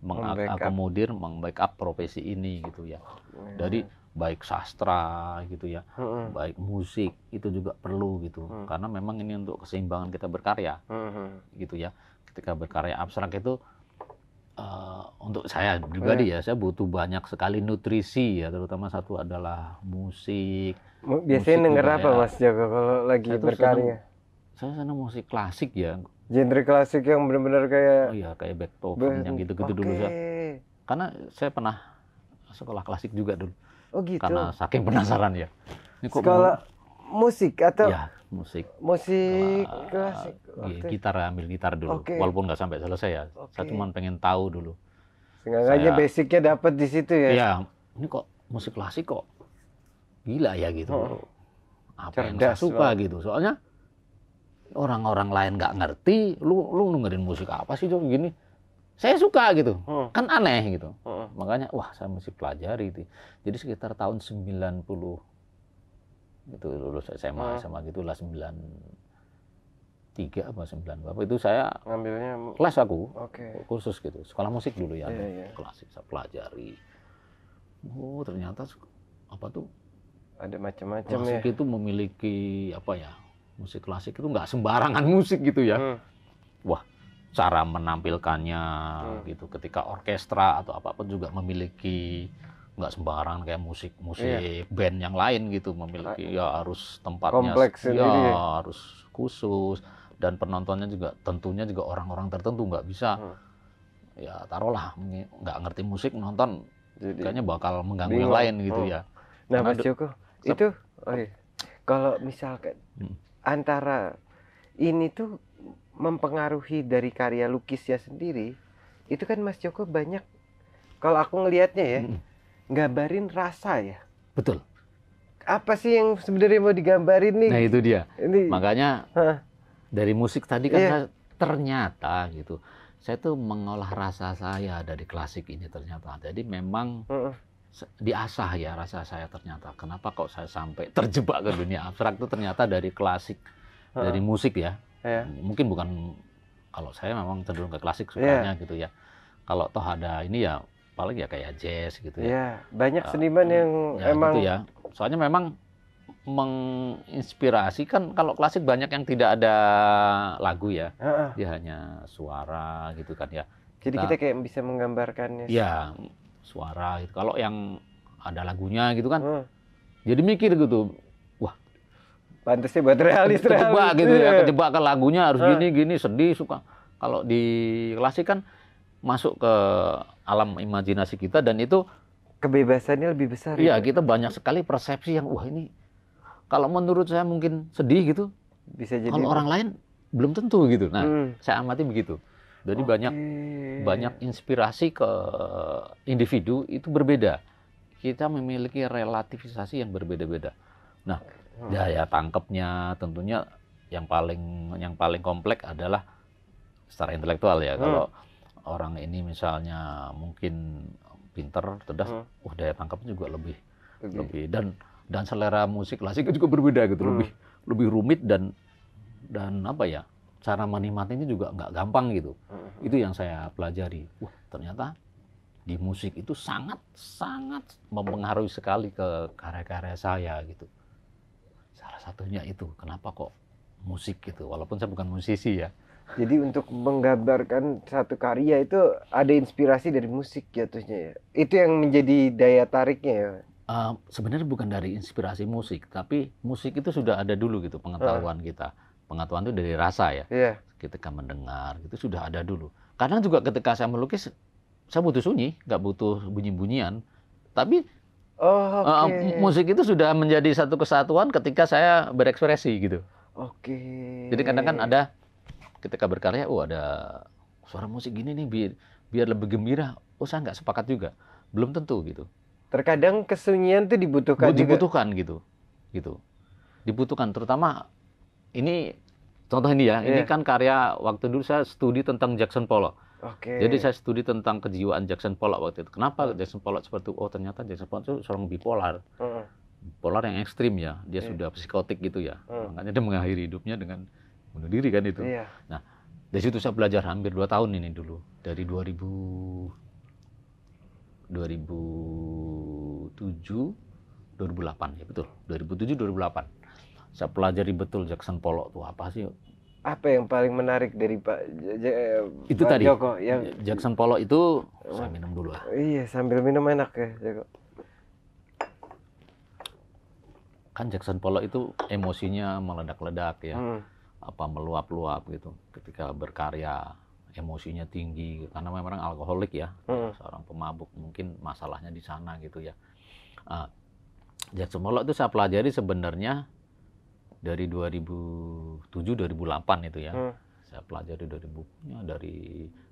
mengakomodir, membackup profesi ini gitu ya. Iya. Dari baik sastra gitu ya, baik musik itu juga perlu gitu. Mm. Karena memang ini untuk keseimbangan kita berkarya. Mm-hmm. Gitu ya. Ketika berkarya abstrak itu uh, untuk saya juga ya. ya, saya butuh banyak sekali nutrisi ya, terutama satu adalah musik. Biasanya musik denger apa Mas Jago kalau lagi saya berkarya? Senang, saya senang musik klasik ya genre klasik yang benar-benar kayak oh iya kayak Beethoven ben, yang gitu-gitu okay. dulu ya karena saya pernah sekolah klasik juga dulu oh gitu karena saking penasaran ya ini kok sekolah mau... musik atau ya musik musik klasik iya, gitar ambil gitar dulu okay. walaupun nggak sampai selesai ya okay. saya cuma pengen tahu dulu Sengaja basicnya dapat di situ ya iya ini kok musik klasik kok gila ya gitu oh. apa Cerdas yang saya suka banget. gitu soalnya orang-orang lain nggak ngerti, lu lu dengerin musik apa sih Jok gini? Saya suka gitu. Hmm. Kan aneh gitu. Hmm. Makanya wah saya mesti pelajari itu. Jadi sekitar tahun 90 itu lulus SMA hmm. sama gitulah sembilan tiga apa sembilan berapa itu saya ngambilnya kelas aku okay. kursus gitu sekolah musik dulu ya yeah, yeah. klasik saya pelajari oh ternyata apa tuh ada macam-macam ya. itu memiliki apa ya musik klasik itu nggak sembarangan musik gitu ya. Hmm. Wah, cara menampilkannya hmm. gitu ketika orkestra atau apapun juga memiliki nggak sembarangan kayak musik musik iya. band yang lain gitu memiliki nah, ya harus tempatnya Kompleks ya, harus khusus dan penontonnya juga tentunya juga orang-orang tertentu nggak bisa hmm. ya taruhlah nggak ngerti musik nonton Jadi, kayaknya bakal mengganggu bingung. yang lain gitu oh. ya nah Karena Mas Joko itu oh iya. kalau misal hmm antara ini tuh mempengaruhi dari karya lukisnya sendiri itu kan Mas Joko banyak kalau aku ngelihatnya ya hmm. gambarin rasa ya betul apa sih yang sebenarnya mau digambarin nih nah itu dia ini. makanya Hah. dari musik tadi kan yeah. ternyata gitu saya tuh mengolah rasa saya dari klasik ini ternyata jadi memang uh -uh diasah ya rasa saya ternyata. Kenapa kok saya sampai terjebak ke dunia abstrak itu ternyata dari klasik, dari musik ya. Yeah. Mungkin bukan kalau saya memang cenderung ke klasik sukanya yeah. gitu ya. Kalau toh ada ini ya paling ya kayak jazz gitu ya. Iya, banyak eh, seniman uh, yang ya, emang gitu ya. Soalnya memang menginspirasi kan kalau klasik banyak yang tidak ada lagu ya. Uh -uh. Dia hanya suara gitu kan ya. Jadi kita, kita kayak bisa menggambarkannya. Ya, suara gitu. Kalau yang ada lagunya gitu kan. Hmm. Jadi mikir gitu. Wah. sih buat realis Kejebak realis. gitu ya. Iya. Kejebak ke lagunya harus hmm. gini gini sedih suka. Kalau di klasik kan masuk ke alam imajinasi kita dan itu kebebasannya lebih besar. Iya, ya? kita banyak sekali persepsi yang wah ini kalau menurut saya mungkin sedih gitu. Bisa jadi. Kalau orang lain belum tentu gitu. Nah, hmm. saya amati begitu. Jadi okay. banyak banyak inspirasi ke individu itu berbeda. Kita memiliki relativisasi yang berbeda-beda. Nah, hmm. daya tangkepnya tentunya yang paling yang paling kompleks adalah secara intelektual ya. Hmm. Kalau orang ini misalnya mungkin pinter, cerdas, hmm. uh daya tangkapnya juga lebih okay. lebih dan dan selera musik klasik juga berbeda gitu, hmm. lebih lebih rumit dan dan apa ya? cara menikmati ini juga nggak gampang gitu. Mm-hmm. Itu yang saya pelajari. Wah ternyata di musik itu sangat sangat mempengaruhi sekali ke karya-karya saya gitu. Salah satunya itu kenapa kok musik gitu walaupun saya bukan musisi ya. Jadi untuk menggambarkan satu karya itu ada inspirasi dari musik jatuhnya ya, ya. Itu yang menjadi daya tariknya ya. Uh, sebenarnya bukan dari inspirasi musik, tapi musik itu sudah ada dulu gitu pengetahuan uh. kita Pengetahuan itu dari rasa ya. Iya. Ketika mendengar itu sudah ada dulu. Karena juga ketika saya melukis saya butuh sunyi, nggak butuh bunyi-bunyian. Tapi oh, eh, okay. uh, eh, musik itu sudah menjadi satu kesatuan ketika saya berekspresi gitu. Oke. Okay. Jadi kadang kan ada ketika berkarya, oh ada suara musik gini nih biar biar lebih gembira. Oh saya nggak sepakat juga, belum tentu gitu. Terkadang kesunyian itu dibutuhkan. Dibutuhkan juga. gitu, gitu. Dibutuhkan terutama ini contoh ini ya, yeah. ini iya. kan karya waktu dulu saya studi tentang Jackson Pollock. Okay. Jadi saya studi tentang kejiwaan Jackson Pollock waktu itu. Kenapa hmm. Jackson Pollock seperti Oh ternyata Jackson Pollock itu seorang bipolar. Uh hmm. Bipolar yang ekstrim ya. Dia yeah. sudah psikotik gitu ya. Uh. Makanya dia mengakhiri hidupnya dengan bunuh diri kan itu. Yeah. Nah dari situ saya belajar hampir dua tahun ini dulu. Dari 2000, 2007, 2008 ya betul. 2007, 2008 saya pelajari betul Jackson Pollock itu apa sih apa yang paling menarik dari Pak J eh, itu Pak tadi Joko yang Jackson Pollock itu saya minum dulu lah iya sambil minum enak ya Joko kan Jackson Pollock itu emosinya meledak-ledak ya hmm. apa meluap-luap gitu ketika berkarya emosinya tinggi karena memang alkoholik ya hmm. seorang pemabuk mungkin masalahnya di sana gitu ya uh, Jackson Pollock itu saya pelajari sebenarnya dari 2007 2008 itu ya. Hmm. Saya pelajari dari bukunya, dari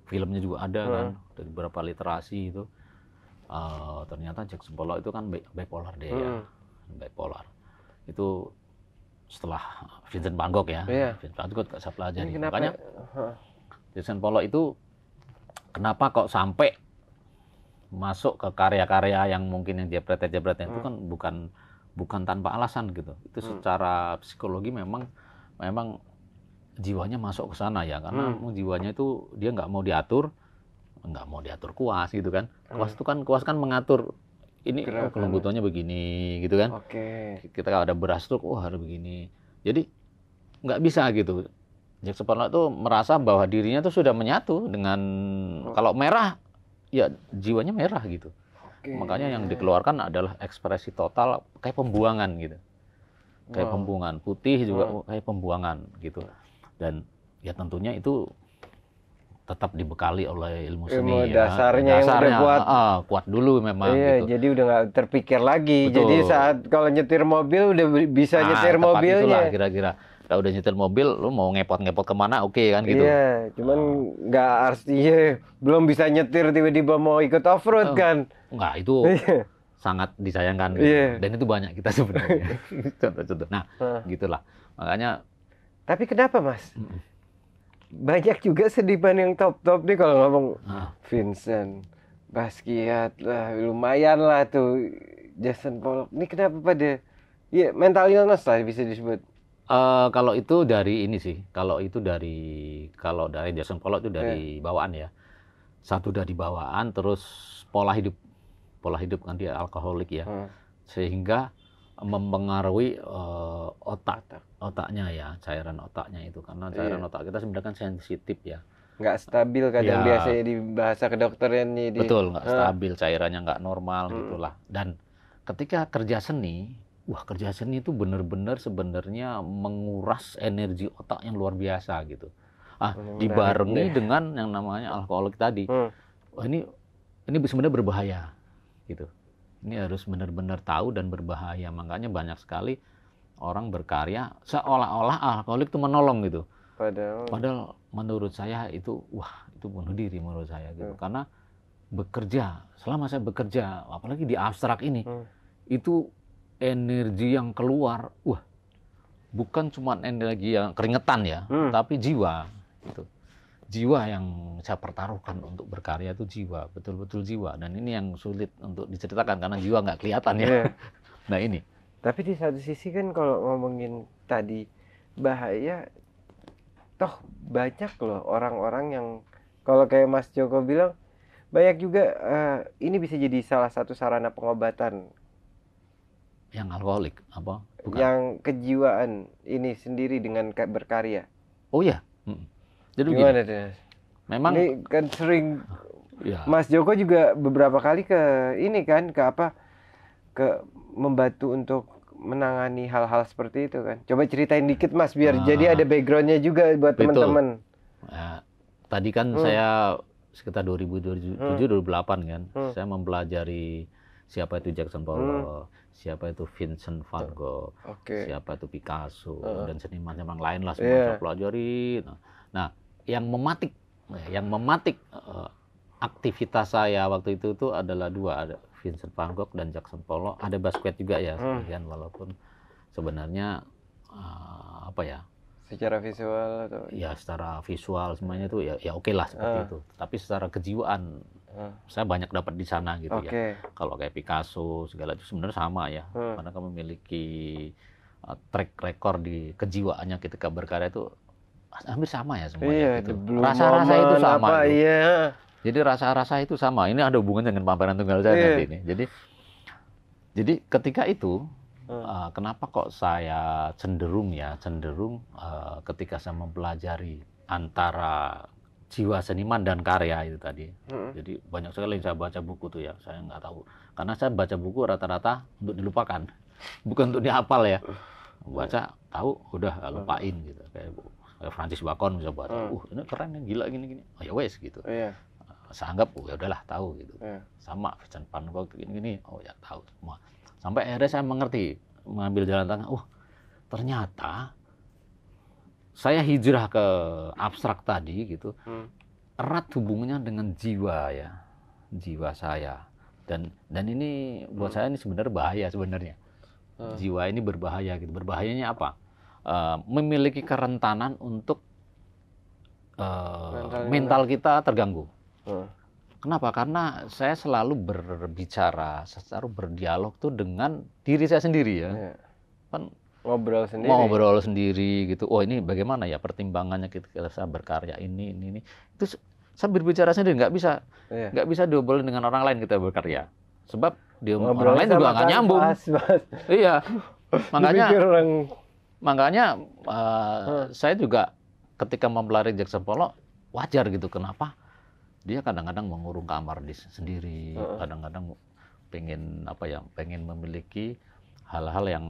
filmnya juga ada kan, hmm. kan, dari beberapa literasi itu. Uh, ternyata Jack Pollock itu kan bipolar dia ya. hmm. ya. Bipolar. Itu setelah Vincent Van Gogh ya. Yeah. Vincent Van Gogh saya pelajari. Kenapa? Makanya Vincent Polo itu kenapa kok sampai masuk ke karya-karya yang mungkin yang jebret-jebret hmm. itu kan bukan bukan tanpa alasan gitu. Itu hmm. secara psikologi memang memang jiwanya masuk ke sana ya karena hmm. jiwanya itu dia nggak mau diatur, nggak mau diatur kuas gitu kan. Kuas hmm. itu kan kuas kan mengatur ini oh, kelembutannya begini gitu kan. Oke. Okay. Kita ada beras tuh oh, harus begini. Jadi nggak bisa gitu. Jack Sparrow itu merasa bahwa dirinya tuh sudah menyatu dengan oh. kalau merah ya jiwanya merah gitu. Okay. Makanya yang dikeluarkan adalah ekspresi total kayak pembuangan gitu. Kayak wow. pembuangan, putih juga wow. kayak pembuangan gitu. Dan ya tentunya itu tetap dibekali oleh ilmu seni ilmu ya. dasarnya, yang udah kuat ah, kuat dulu memang iya, gitu. jadi udah nggak terpikir lagi Betul. jadi saat kalau nyetir mobil udah bisa nah, nyetir ah, mobilnya kira-kira kalau udah nyetir mobil lu mau ngepot-ngepot kemana oke okay, kan gitu iya cuman oh. nggak oh. artinya belum bisa nyetir tiba-tiba mau ikut off road oh, kan nggak itu iya. sangat disayangkan gitu. yeah. dan itu banyak kita sebenarnya contoh-contoh nah huh. gitulah makanya tapi kenapa mas mm. banyak juga sedipan yang top-top nih kalau ngomong huh. Vincent Basquiat lah lumayan lah tuh Jason Pollock ini kenapa pada ya mental illness lah bisa disebut Uh, kalau itu dari ini sih, kalau itu dari kalau dari Jason Pollock itu dari yeah. bawaan ya. Satu dari bawaan, terus pola hidup, pola hidup nanti alkoholik ya, hmm. sehingga mempengaruhi uh, otak, otaknya ya, cairan otaknya itu karena iya. cairan yeah. otak kita sebenarnya kan sensitif ya. Nggak stabil kadang ya, biasanya di bahasa kedokteran nih. Di, betul, nggak uh. stabil cairannya nggak normal hmm. gitulah. Dan ketika kerja seni wah kerja seni itu benar-benar sebenarnya menguras energi otak yang luar biasa gitu. Ah, dibarengi ya. dengan yang namanya alkohol tadi. Hmm. Wah, ini ini sebenarnya berbahaya gitu. Ini harus benar-benar tahu dan berbahaya. Makanya banyak sekali orang berkarya seolah-olah alkoholik itu menolong gitu. Padahal padahal menurut saya itu wah, itu bunuh diri menurut saya gitu. Hmm. Karena bekerja, selama saya bekerja, apalagi di abstrak ini, hmm. itu energi yang keluar, wah, bukan cuma energi yang keringetan ya, hmm. tapi jiwa gitu. Jiwa yang saya pertaruhkan untuk berkarya itu jiwa, betul-betul jiwa. Dan ini yang sulit untuk diceritakan karena jiwa nggak kelihatan ya. Yeah. nah ini. Tapi di satu sisi kan kalau ngomongin tadi bahaya, toh banyak loh orang-orang yang kalau kayak Mas Joko bilang banyak juga uh, ini bisa jadi salah satu sarana pengobatan yang alkoholik apa bukan. yang kejiwaan ini sendiri dengan berkarya oh ya hmm. jadi gimana gini, deh? memang ini kan sering ya. Mas Joko juga beberapa kali ke ini kan ke apa ke membantu untuk menangani hal-hal seperti itu kan coba ceritain dikit Mas biar nah, jadi ada backgroundnya juga buat teman-teman ya, tadi kan hmm. saya sekitar 2007 hmm. 2008 kan hmm. saya mempelajari siapa itu Jackson Pollock hmm siapa itu Vincent van Gogh, okay. siapa itu Picasso uh. dan seniman-seniman lain lah semua yeah. saya pelajari. Nah, nah, yang mematik, eh, yang mematik uh, aktivitas saya waktu itu itu adalah dua, ada Vincent van Gogh dan Jackson Pollock, ada basket juga ya, hmm. sebagian walaupun sebenarnya uh, apa ya? Secara visual atau? Ya, secara visual semuanya itu ya, ya oke okay lah seperti uh. itu. Tapi secara kejiwaan hmm. saya banyak dapat di sana gitu okay. ya. Kalau kayak Picasso segala itu sebenarnya sama ya, hmm. karena kamu memiliki uh, track record di kejiwaannya ketika berkarya itu hampir sama ya semuanya. Yeah, gitu. Rasa-rasa itu sama. Apa, gitu. iya. Jadi rasa-rasa itu sama. Ini ada hubungannya dengan pameran tunggal saya yeah. nanti ini. Jadi jadi ketika itu hmm. uh, kenapa kok saya cenderung ya cenderung uh, ketika saya mempelajari antara jiwa seniman dan karya itu tadi. Hmm. Jadi banyak sekali yang saya baca buku tuh ya, saya nggak tahu. Karena saya baca buku rata-rata untuk dilupakan, bukan untuk dihafal ya. Mm. Baca tahu udah mm. lupain gitu kayak kayak Francis Bacon bisa baca, hmm. uh ini keren yang gila gini-gini. Oh ya wes gitu. Yeah. Iya. Saya anggap, oh ya udahlah tahu gitu. Yeah. Sama Vincent Van Gogh gini-gini, oh ya tahu semua. Sampai akhirnya saya mengerti, mengambil jalan tengah, oh ternyata saya hijrah ke abstrak tadi gitu hmm. erat hubungannya dengan jiwa ya jiwa saya dan dan ini buat hmm. saya ini sebenarnya bahaya sebenarnya hmm. jiwa ini berbahaya gitu berbahayanya apa uh, memiliki kerentanan untuk uh, mental, mental kita terganggu hmm. kenapa karena saya selalu berbicara selalu berdialog tuh dengan diri saya sendiri ya yeah. kan ngobrol sendiri. Ngobrol sendiri gitu. Oh ini bagaimana ya pertimbangannya kita, saya berkarya ini ini ini. Itu saya berbicara sendiri nggak bisa iya. nggak iya. bisa diobrolin dengan orang lain kita berkarya. Sebab dia ngobrol orang lain juga nggak nyambung. Bahas, bahas. Iya. Makanya orang... makanya uh, eh, huh. saya juga ketika mempelajari Jackson Pollock wajar gitu kenapa dia kadang-kadang mengurung kamar di sendiri, kadang-kadang uh -uh. pengen apa ya, pengen memiliki hal-hal yang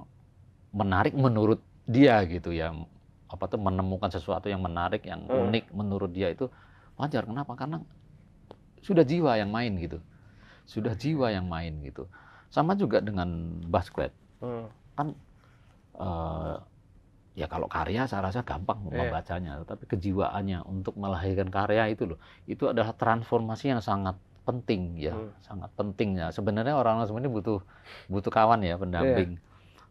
menarik menurut dia gitu ya apa tuh menemukan sesuatu yang menarik yang hmm. unik menurut dia itu wajar kenapa karena sudah jiwa yang main gitu sudah jiwa yang main gitu sama juga dengan basket hmm. kan uh, ya kalau karya saya rasa gampang yeah. membacanya tapi kejiwaannya untuk melahirkan karya itu loh itu adalah transformasi yang sangat penting ya hmm. sangat pentingnya sebenarnya orang-orang sebenarnya butuh butuh kawan ya pendamping yeah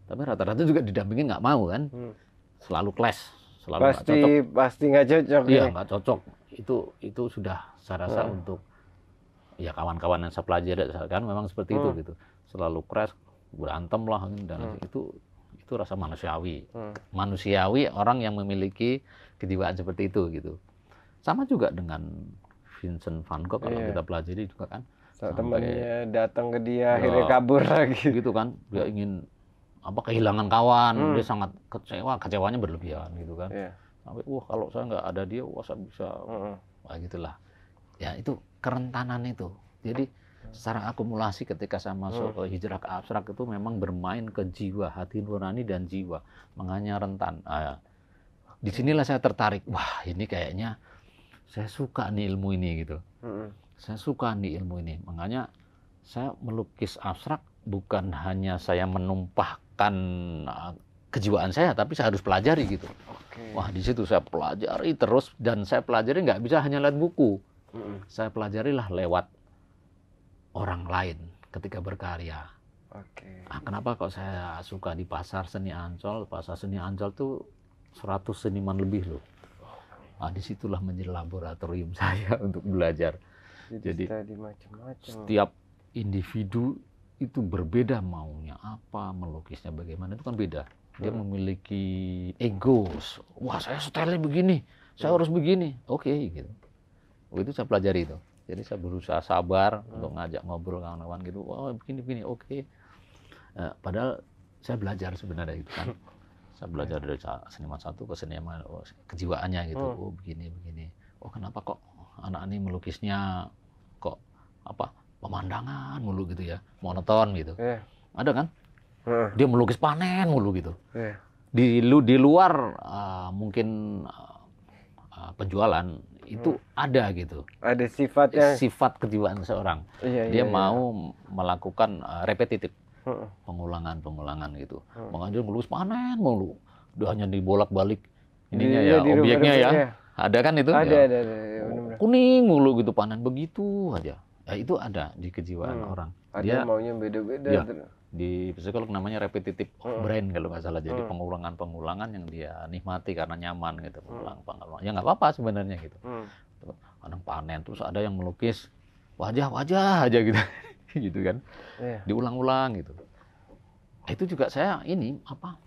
tapi rata-rata juga didampingin nggak mau kan. Hmm. Selalu clash, selalu nggak cocok. Pasti nggak cocok. Iya ya. nggak cocok. Itu itu sudah saya rasa hmm. untuk ya kawan-kawan yang saya pelajari kan memang seperti hmm. itu gitu. Selalu clash, berantem lah dan hmm. itu itu rasa manusiawi. Hmm. Manusiawi orang yang memiliki kejiwaan seperti itu gitu. Sama juga dengan Vincent van Gogh kalau yeah. kita pelajari juga kan. Temannya datang ke dia, iya. akhirnya kabur lagi. Gitu kan, dia ingin apa kehilangan kawan hmm. dia sangat kecewa kecewanya berlebihan gitu kan yeah. sampai wah kalau saya nggak ada dia wah saya bisa hmm. wah gitulah ya itu kerentanan itu jadi secara akumulasi ketika saya masuk hmm. ke hijrah ke abstrak itu memang bermain ke jiwa hati nurani dan jiwa makanya rentan ah, ya. di sinilah saya tertarik wah ini kayaknya saya suka nih ilmu ini gitu hmm. saya suka nih ilmu ini makanya saya melukis abstrak bukan hanya saya menumpah bukan eh, kejiwaan saya tapi saya harus pelajari gitu. Okay. Wah di situ saya pelajari terus dan saya pelajari nggak bisa hanya lihat buku. mm pelajari Saya pelajarilah lewat orang lain ketika berkarya. Okay. Nah, kenapa kok saya suka di pasar seni Ancol? Pasar seni Ancol tuh 100 seniman lebih loh. Ah, disitulah menjadi laboratorium saya untuk belajar. Jadi, Jadi setiap individu itu berbeda maunya apa, melukisnya bagaimana itu kan beda. Dia hmm. memiliki ego. Wah, saya style begini, saya harus begini. Oke, okay, gitu. Oh, itu saya pelajari itu. Jadi saya berusaha sabar hmm. untuk ngajak ngobrol kawan-kawan gitu. Wah, oh, begini begini, oke. Okay. Uh, eh, padahal saya belajar sebenarnya itu kan. saya belajar dari seniman satu ke seniman oh, kejiwaannya gitu. Hmm. Oh, begini begini. Oh, kenapa kok anak ini melukisnya kok apa pemandangan mulu gitu ya, monoton gitu. Yeah. Ada kan? Uh. Dia melukis panen mulu gitu. Yeah. Di lu di luar uh, mungkin uh, penjualan itu hmm. ada gitu. Ada sifatnya. Sifat kejiwaan seorang. Yeah, dia yeah, iya. mau yeah. melakukan uh, repetitif pengulangan-pengulangan gitu. Hmm. Mengajar melukis panen mulu. Dia hanya dibolak-balik ininya di, iya, ya, di objeknya ya. Ada kan itu? Ada, ya. ada, ada, ada, ya, bener -bener. Kuning mulu gitu panen begitu aja ya, itu ada di kejiwaan hmm. orang ada dia maunya beda-beda ya, di psikolog namanya repetitive hmm. brain kalau nggak salah jadi hmm. pengulangan-pengulangan yang dia nikmati karena nyaman gitu hmm. pengulang pengulang ya nggak apa-apa sebenarnya gitu hmm. kadang panen terus ada yang melukis wajah wajah aja gitu gitu kan yeah. diulang-ulang gitu nah, itu juga saya ini apa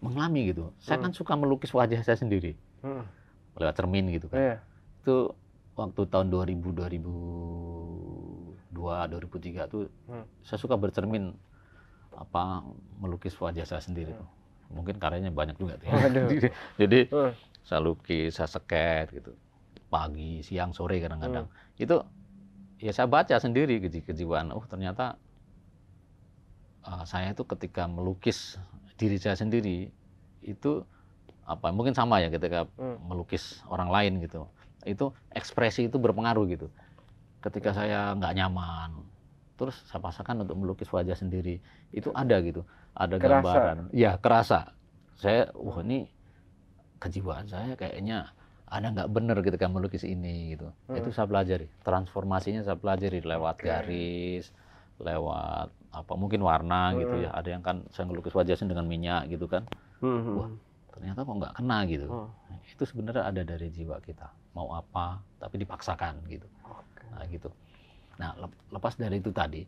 mengalami gitu saya hmm. kan suka melukis wajah saya sendiri hmm. lewat cermin gitu kan yeah. itu waktu tahun 2000 2000 2002 2003 tuh hmm. saya suka bercermin apa melukis wajah saya sendiri hmm. tuh mungkin karyanya banyak juga tuh ya. jadi hmm. saya lukis saya seket gitu pagi siang sore kadang-kadang hmm. itu ya saya baca sendiri keji kejiwaan oh ternyata uh, saya itu ketika melukis diri saya sendiri itu apa mungkin sama ya ketika hmm. melukis orang lain gitu itu ekspresi itu berpengaruh gitu ketika saya nggak nyaman terus saya pasangkan untuk melukis wajah sendiri itu ada gitu ada kerasa. gambaran ya kerasa saya wah ini kejiwaan saya kayaknya ada nggak bener ketika gitu melukis ini gitu hmm. itu saya pelajari transformasinya saya pelajari lewat okay. garis lewat apa mungkin warna gitu hmm. gitu ya ada yang kan saya melukis wajah dengan minyak gitu kan hmm. hmm wah hmm ternyata kok nggak kena gitu hmm. itu sebenarnya ada dari jiwa kita mau apa tapi dipaksakan gitu okay. nah gitu nah lepas dari itu tadi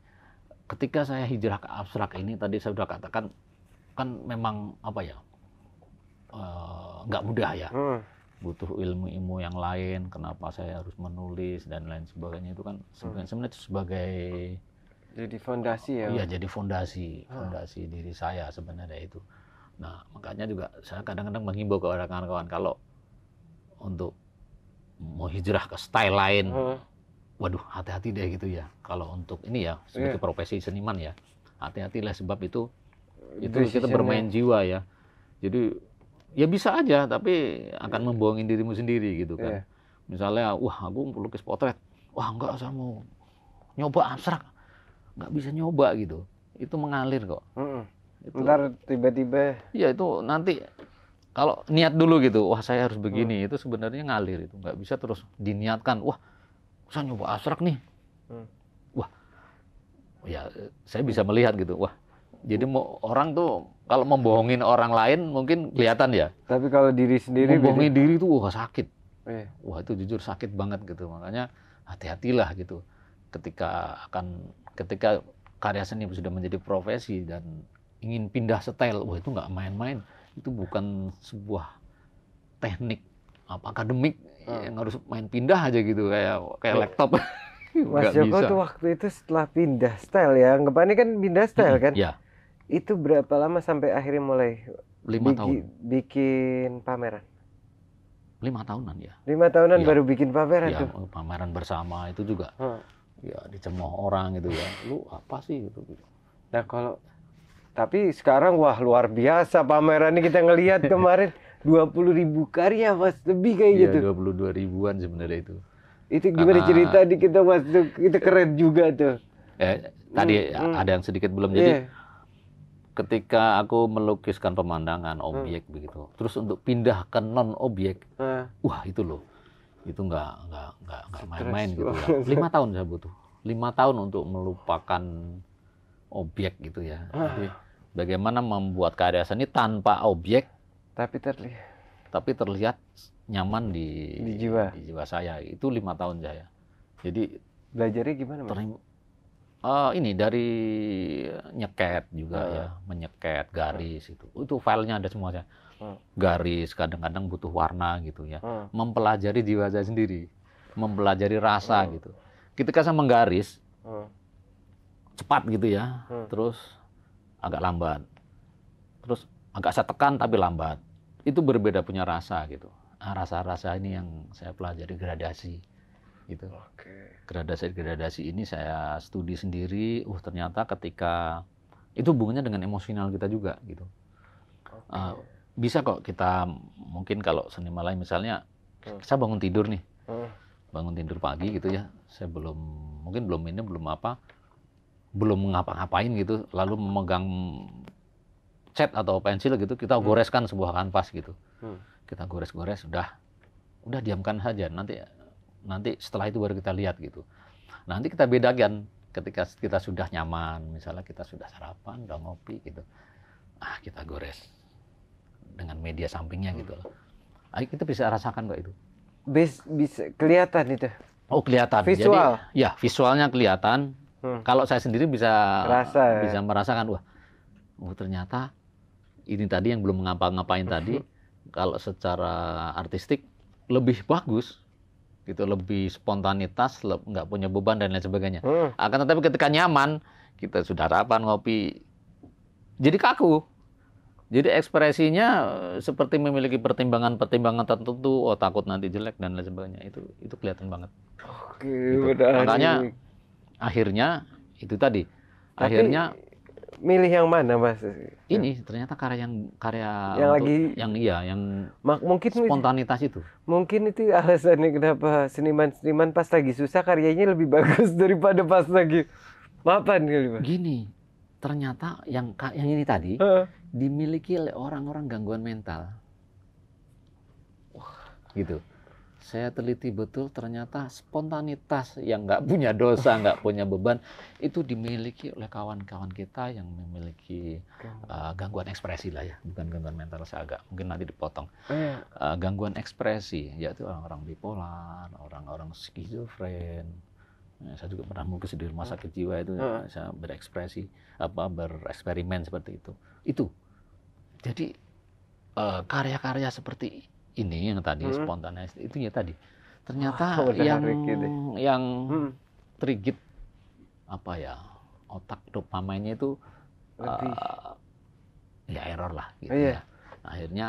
ketika saya hijrah ke abstrak ini tadi saya sudah katakan kan memang apa ya eh, nggak uh, mudah ya hmm. butuh ilmu-ilmu yang lain kenapa saya harus menulis dan lain sebagainya itu kan hmm. sebenarnya, sebenarnya itu sebagai jadi fondasi ya iya jadi fondasi hmm. fondasi hmm. diri saya sebenarnya itu Nah, makanya juga saya kadang-kadang menghimbau ke kawan-kawan kalau untuk mau hijrah ke style lain, hmm. waduh hati-hati deh gitu ya. Kalau untuk ini ya sebagai yeah. profesi seniman ya, hati-hatilah sebab itu itu Decision kita bermain ya. jiwa ya. Jadi ya bisa aja tapi akan yeah. membohongin dirimu sendiri gitu kan. Yeah. Misalnya, wah aku mau pelukis potret, wah enggak saya mau nyoba abstrak, Enggak bisa nyoba gitu. Itu mengalir kok. Mm -mm itu. ntar tiba-tiba ya itu nanti kalau niat dulu gitu wah saya harus begini hmm. itu sebenarnya ngalir itu nggak bisa terus diniatkan wah saya nyoba asrak nih hmm. wah ya saya bisa melihat gitu wah jadi hmm. mau orang tuh kalau membohongin orang lain mungkin iya. kelihatan ya tapi kalau diri sendiri membohongin diri tuh wah sakit eh. wah itu jujur sakit banget gitu makanya hati-hatilah gitu ketika akan ketika karya seni sudah menjadi profesi dan ingin pindah setel, wah itu nggak main-main. Itu bukan sebuah teknik apa akademik hmm. yang harus main pindah aja gitu kayak kayak laptop. Mas Joko tuh waktu itu setelah pindah style ya, anggapannya kan pindah style hmm, kan? Iya. Itu berapa lama sampai akhirnya mulai lima bikin, tahun bikin pameran? Lima tahunan ya. Lima tahunan ya. baru bikin pameran ya, tuh. Pameran bersama itu juga. Hmm. Ya dicemooh orang gitu ya. Lu apa sih gitu. Nah kalau tapi sekarang wah luar biasa pameran ini kita ngelihat kemarin 20 ribu karya mas lebih kayak iya, gitu. Iya dua ribuan sebenarnya itu. Itu gimana Karena, cerita di kita mas itu itu keren juga tuh. Eh, tadi hmm, ada hmm. yang sedikit belum yeah. jadi iya. ketika aku melukiskan pemandangan objek hmm. begitu terus untuk pindah ke non objek hmm. wah itu loh itu nggak nggak nggak nggak main-main gitu ya lima tahun saya butuh lima tahun untuk melupakan objek gitu ya Hmm. Jadi, Bagaimana membuat karya seni tanpa objek tapi terlihat tapi terlihat nyaman di di jiwa di jiwa saya itu lima tahun saya jadi belajarnya gimana mas? uh, ini dari nyeket juga uh. ya ah. menyeket garis uh. Ah. itu itu filenya ada semuanya uh. Ah. garis kadang-kadang butuh warna gitu ya uh. mempelajari jiwa saya sendiri mempelajari rasa uh. gitu ketika saya menggaris uh. cepat gitu ya uh. terus agak lambat. Terus agak saya tekan tapi lambat. Itu berbeda punya rasa gitu. Ah, rasa-rasa ini yang saya pelajari gradasi gitu. Oke. Gradasi-gradasi ini saya studi sendiri. Uh ternyata ketika itu hubungannya dengan emosional kita juga gitu. Oke. Uh, bisa kok kita mungkin kalau seni lain misalnya hmm. saya bangun tidur nih. Hmm. Bangun tidur pagi gitu ya. Saya belum mungkin belum ini belum apa belum ngapa-ngapain gitu, lalu hmm. memegang cat atau pensil gitu, kita hmm. goreskan sebuah kanvas gitu. Hmm. Kita gores-gores, udah, udah diamkan saja. Nanti, nanti setelah itu baru kita lihat gitu. Nanti kita bedakan ketika kita sudah nyaman, misalnya kita sudah sarapan, udah ngopi gitu. Ah, kita gores dengan media sampingnya hmm. gitu loh. Ayo kita bisa rasakan kok itu. Bisa, bisa kelihatan itu. Oh, kelihatan. Visual. Jadi, ya, visualnya kelihatan. Hmm. Kalau saya sendiri bisa Rasa, ya? bisa merasakan wah, oh ternyata ini tadi yang belum ngapa-ngapain tadi hmm. kalau secara artistik lebih bagus gitu lebih spontanitas nggak punya beban dan lain sebagainya hmm. akan tetapi ketika nyaman kita sudah rapan ngopi jadi kaku jadi ekspresinya eh, seperti memiliki pertimbangan-pertimbangan tertentu oh takut nanti jelek dan lain sebagainya itu itu kelihatan banget oke gitu. makanya akhirnya itu tadi Tapi, akhirnya milih yang mana mas ini ternyata karya yang karya yang lagi yang iya yang mungkin spontanitas itu mungkin itu alasannya kenapa seniman-seniman pas lagi susah karyanya lebih bagus daripada pas lagi mapan kali mas gini ternyata yang yang ini tadi uh. dimiliki oleh orang-orang gangguan mental gitu saya teliti betul ternyata spontanitas yang nggak punya dosa nggak punya beban itu dimiliki oleh kawan-kawan kita yang memiliki uh, gangguan ekspresi lah ya bukan gangguan mental saya agak mungkin nanti dipotong uh, gangguan ekspresi yaitu orang-orang bipolar orang-orang skizofren ya, saya juga pernah mungkin di rumah oh. sakit jiwa itu ya, saya berekspresi apa bereksperimen seperti itu itu jadi karya-karya uh, seperti ini yang tadi hmm. spontanis itu ya tadi ternyata oh, yang gitu. yang hmm. trigit apa ya otak dopaminnya itu Uh, ya error lah gitu oh, iya. ya akhirnya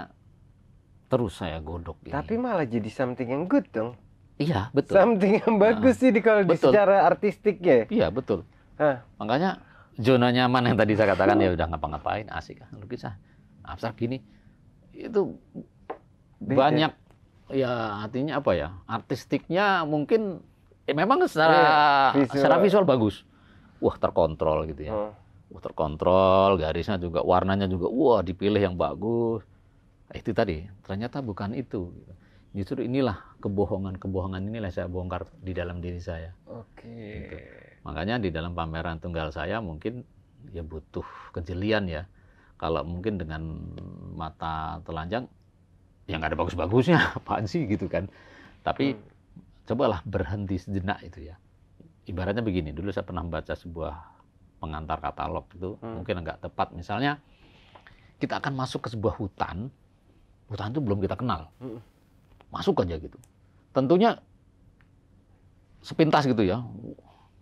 terus saya godok ini. tapi malah jadi something yang good dong iya betul something yang nah, bagus nah, sih di kalau di secara artistik ya iya betul Hah. makanya zona nyaman yang tadi saya katakan ya udah ngapa-ngapain asik lah lukisah. abstrak gini itu Beda. banyak ya artinya apa ya artistiknya mungkin eh, memang secara iya, visual. secara visual bagus wah terkontrol gitu ya hmm. wah terkontrol garisnya juga warnanya juga wah dipilih yang bagus eh, itu tadi ternyata bukan itu justru inilah kebohongan-kebohongan inilah saya bongkar di dalam diri saya oke okay. gitu. makanya di dalam pameran tunggal saya mungkin ya butuh kejelian ya kalau mungkin dengan mata telanjang yang nggak ada bagus-bagusnya apaan sih gitu kan tapi hmm. cobalah berhenti sejenak itu ya ibaratnya begini dulu saya pernah baca sebuah pengantar katalog itu hmm. mungkin nggak tepat misalnya kita akan masuk ke sebuah hutan hutan itu belum kita kenal hmm. masuk aja gitu tentunya sepintas gitu ya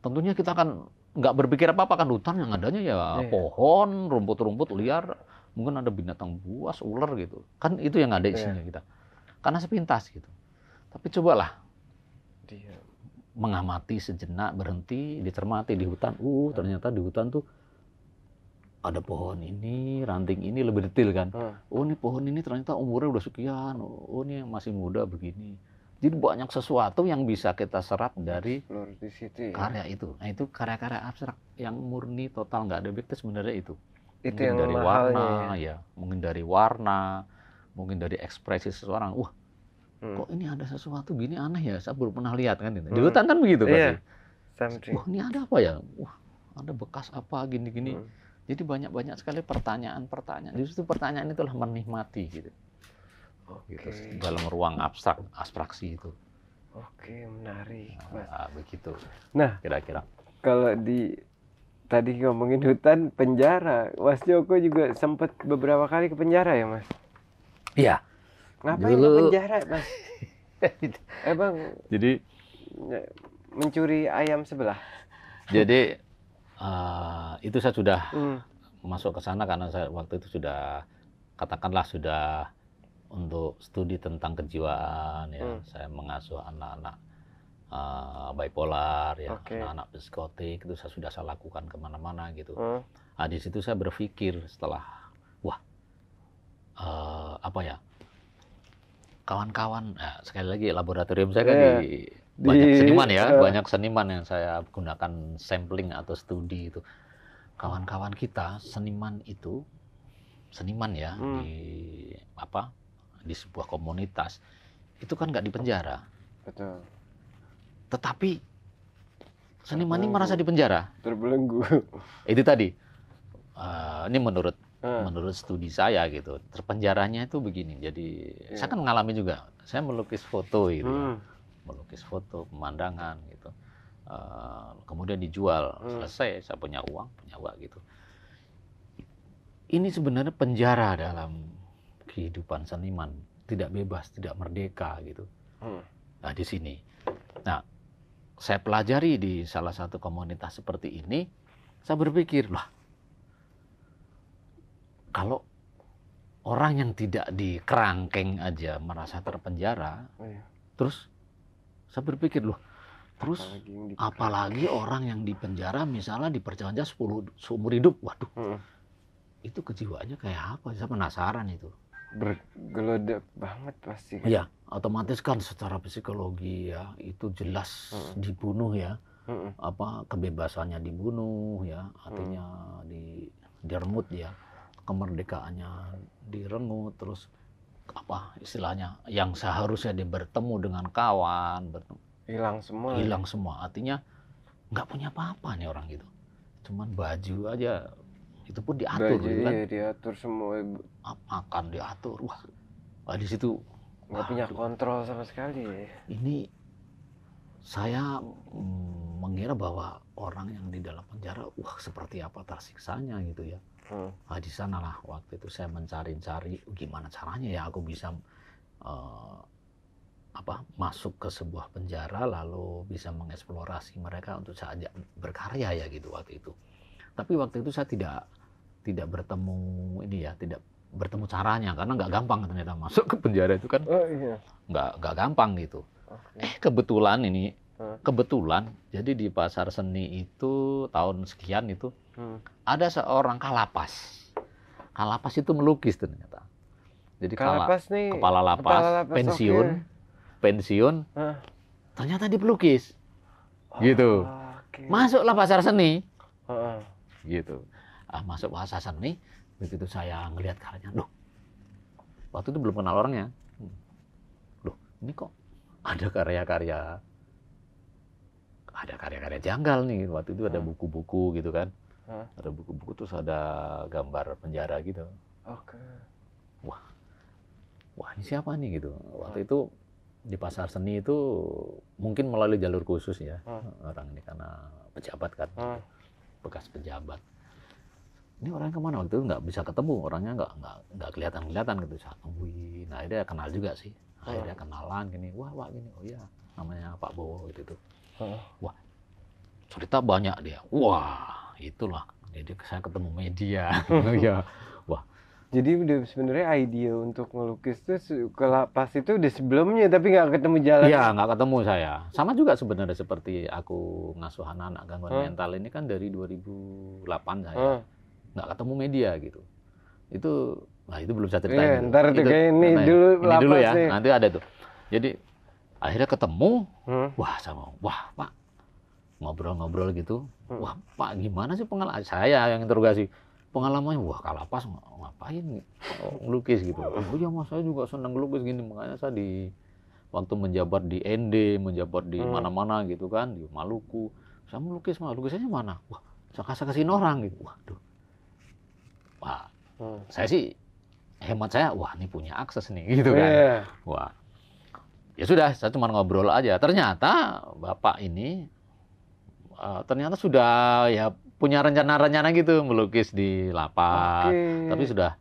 tentunya kita akan nggak berpikir apa apa kan hutan yang adanya ya yeah. pohon rumput-rumput liar mungkin ada binatang buas, ular gitu. Kan itu yang ada iya. isinya kita. Karena sepintas gitu. Tapi cobalah Dia. mengamati sejenak, berhenti, dicermati di hutan. Uh, ternyata di hutan tuh ada pohon ini, ranting ini lebih detail kan. Hmm. Oh ini pohon ini ternyata umurnya udah sekian. Oh ini yang masih muda begini. Jadi banyak sesuatu yang bisa kita serap dari di ya. karya itu. Nah itu karya-karya abstrak yang murni total nggak ada objek sebenarnya itu itu yang dari warna ya. ya mungkin dari warna mungkin dari ekspresi seseorang wah hmm. kok ini ada sesuatu gini aneh ya saya belum pernah lihat kan hmm. di hutan kan begitu yeah. Iya, wah ini ada apa ya wah ada bekas apa gini gini hmm. jadi banyak banyak sekali pertanyaan pertanyaan justru pertanyaan itulah menikmati gitu okay. Oh, gitu dalam ruang abstrak abstraksi itu oke okay, menarik nah, begitu nah kira-kira kalau di tadi ngomongin hutan penjara Mas Joko juga sempat beberapa kali ke penjara ya Mas iya ngapain Dulu... ke penjara Mas eh bang jadi mencuri ayam sebelah jadi uh, itu saya sudah hmm. masuk ke sana karena saya waktu itu sudah katakanlah sudah untuk studi tentang kejiwaan ya hmm. saya mengasuh anak-anak uh, bipolar ya okay. anak-anak psikotik itu saya sudah saya lakukan kemana-mana gitu hmm. nah, di situ saya berpikir setelah wah uh, apa ya kawan-kawan nah, sekali lagi laboratorium saya kan iya. di banyak seniman ya yeah. banyak seniman yang saya gunakan sampling atau studi itu kawan-kawan kita seniman itu seniman ya hmm. di apa di sebuah komunitas itu kan nggak dipenjara Betul tetapi seniman ini oh. merasa dipenjara. Terbelenggu. Itu tadi. Uh, ini menurut ah. menurut studi saya gitu. Terpenjaranya itu begini. Jadi yeah. saya kan mengalami juga. Saya melukis foto gitu. Ya. Hmm. Melukis foto, pemandangan gitu. Uh, kemudian dijual. Hmm. Selesai saya punya uang, punya uang gitu. Ini sebenarnya penjara dalam kehidupan seniman tidak bebas, tidak merdeka gitu. Hmm. Nah di sini, nah saya pelajari di salah satu komunitas seperti ini, saya berpikir, lah, kalau orang yang tidak di kerangkeng aja merasa terpenjara, iya. terus saya berpikir, loh, terus apalagi, apalagi orang yang di penjara misalnya di perjalanan 10 seumur hidup, waduh, hmm. itu kejiwaannya kayak apa? Saya penasaran itu bergelodok banget pasti. Kan? Ya, otomatis kan secara psikologi ya itu jelas mm -hmm. dibunuh ya. Mm -hmm. Apa kebebasannya dibunuh ya, artinya mm. di diremut ya. Kemerdekaannya direnggut terus apa istilahnya yang seharusnya dia bertemu dengan kawan bertemu hilang semua ya? hilang ya? semua artinya nggak punya apa-apa nih orang gitu cuman baju aja itu pun diatur gitu kan iya, diatur semua makan diatur wah wah di situ nggak punya kontrol sama sekali ini saya mm, mengira bahwa orang yang di dalam penjara wah seperti apa tersiksanya gitu ya hmm. nah, di sana lah waktu itu saya mencari-cari gimana caranya ya aku bisa uh, apa masuk ke sebuah penjara lalu bisa mengeksplorasi mereka untuk saja berkarya ya gitu waktu itu tapi waktu itu saya tidak tidak bertemu ini ya tidak bertemu caranya karena nggak gampang ternyata masuk ke penjara itu kan oh, iya. nggak nggak gampang gitu okay. eh kebetulan ini kebetulan jadi di pasar seni itu tahun sekian itu hmm. ada seorang kalapas kalapas itu melukis ternyata jadi kalapas kala, nih, kepala lapas, kepala lapas pensiun okay. pensiun huh? ternyata dia pelukis oh, gitu ah, okay. masuklah pasar seni uh gitu ah, masuk bahasa seni begitu saya ngelihat karyanya, loh waktu itu belum kenal orangnya loh hmm. ini kok ada karya-karya ada karya-karya janggal nih waktu itu ada hmm. buku-buku hmm. gitu kan hmm. ada buku-buku terus ada gambar penjara gitu oke okay. wah wah ini siapa nih gitu waktu hmm. itu di pasar seni itu mungkin melalui jalur khusus ya hmm. orang ini karena pejabat kan hmm. bekas pejabat ini orang kemana waktu itu nggak bisa ketemu orangnya nggak nggak nggak kelihatan kelihatan gitu saya tungguin nah, dia kenal juga sih akhirnya ah. kenalan gini wah wah gini oh iya namanya Pak Bowo gitu itu wah cerita banyak dia wah itulah jadi saya ketemu media ya wah jadi sebenarnya ide untuk melukis itu kalau pas itu di sebelumnya tapi nggak ketemu jalan. Iya nggak ketemu saya. Sama juga sebenarnya seperti aku ngasuh anak-anak gangguan hmm. mental ini kan dari 2008 saya. Hmm nggak ketemu media gitu itu nah itu belum saya ceritain yeah, ntar itu, kayak ini dulu ini dulu ya sih. nanti ada tuh jadi akhirnya ketemu hmm. wah sama wah pak ngobrol-ngobrol gitu hmm. wah pak gimana sih pengalaman saya yang interogasi pengalamannya wah kalapas ngapain lukis gitu oh ya mas saya juga senang lukis gini makanya saya di waktu menjabat di ND menjabat di hmm. mana-mana hmm. gitu kan di Maluku saya melukis mah lukisnya mana wah saya kasih kasihin orang gitu waduh apa. hmm. saya sih hemat saya, wah ini punya akses nih gitu kan. Yeah. Iya. Wah, ya sudah saya cuma ngobrol aja. Ternyata bapak ini uh, ternyata sudah ya punya rencana-rencana gitu melukis di lapak, okay. tapi sudah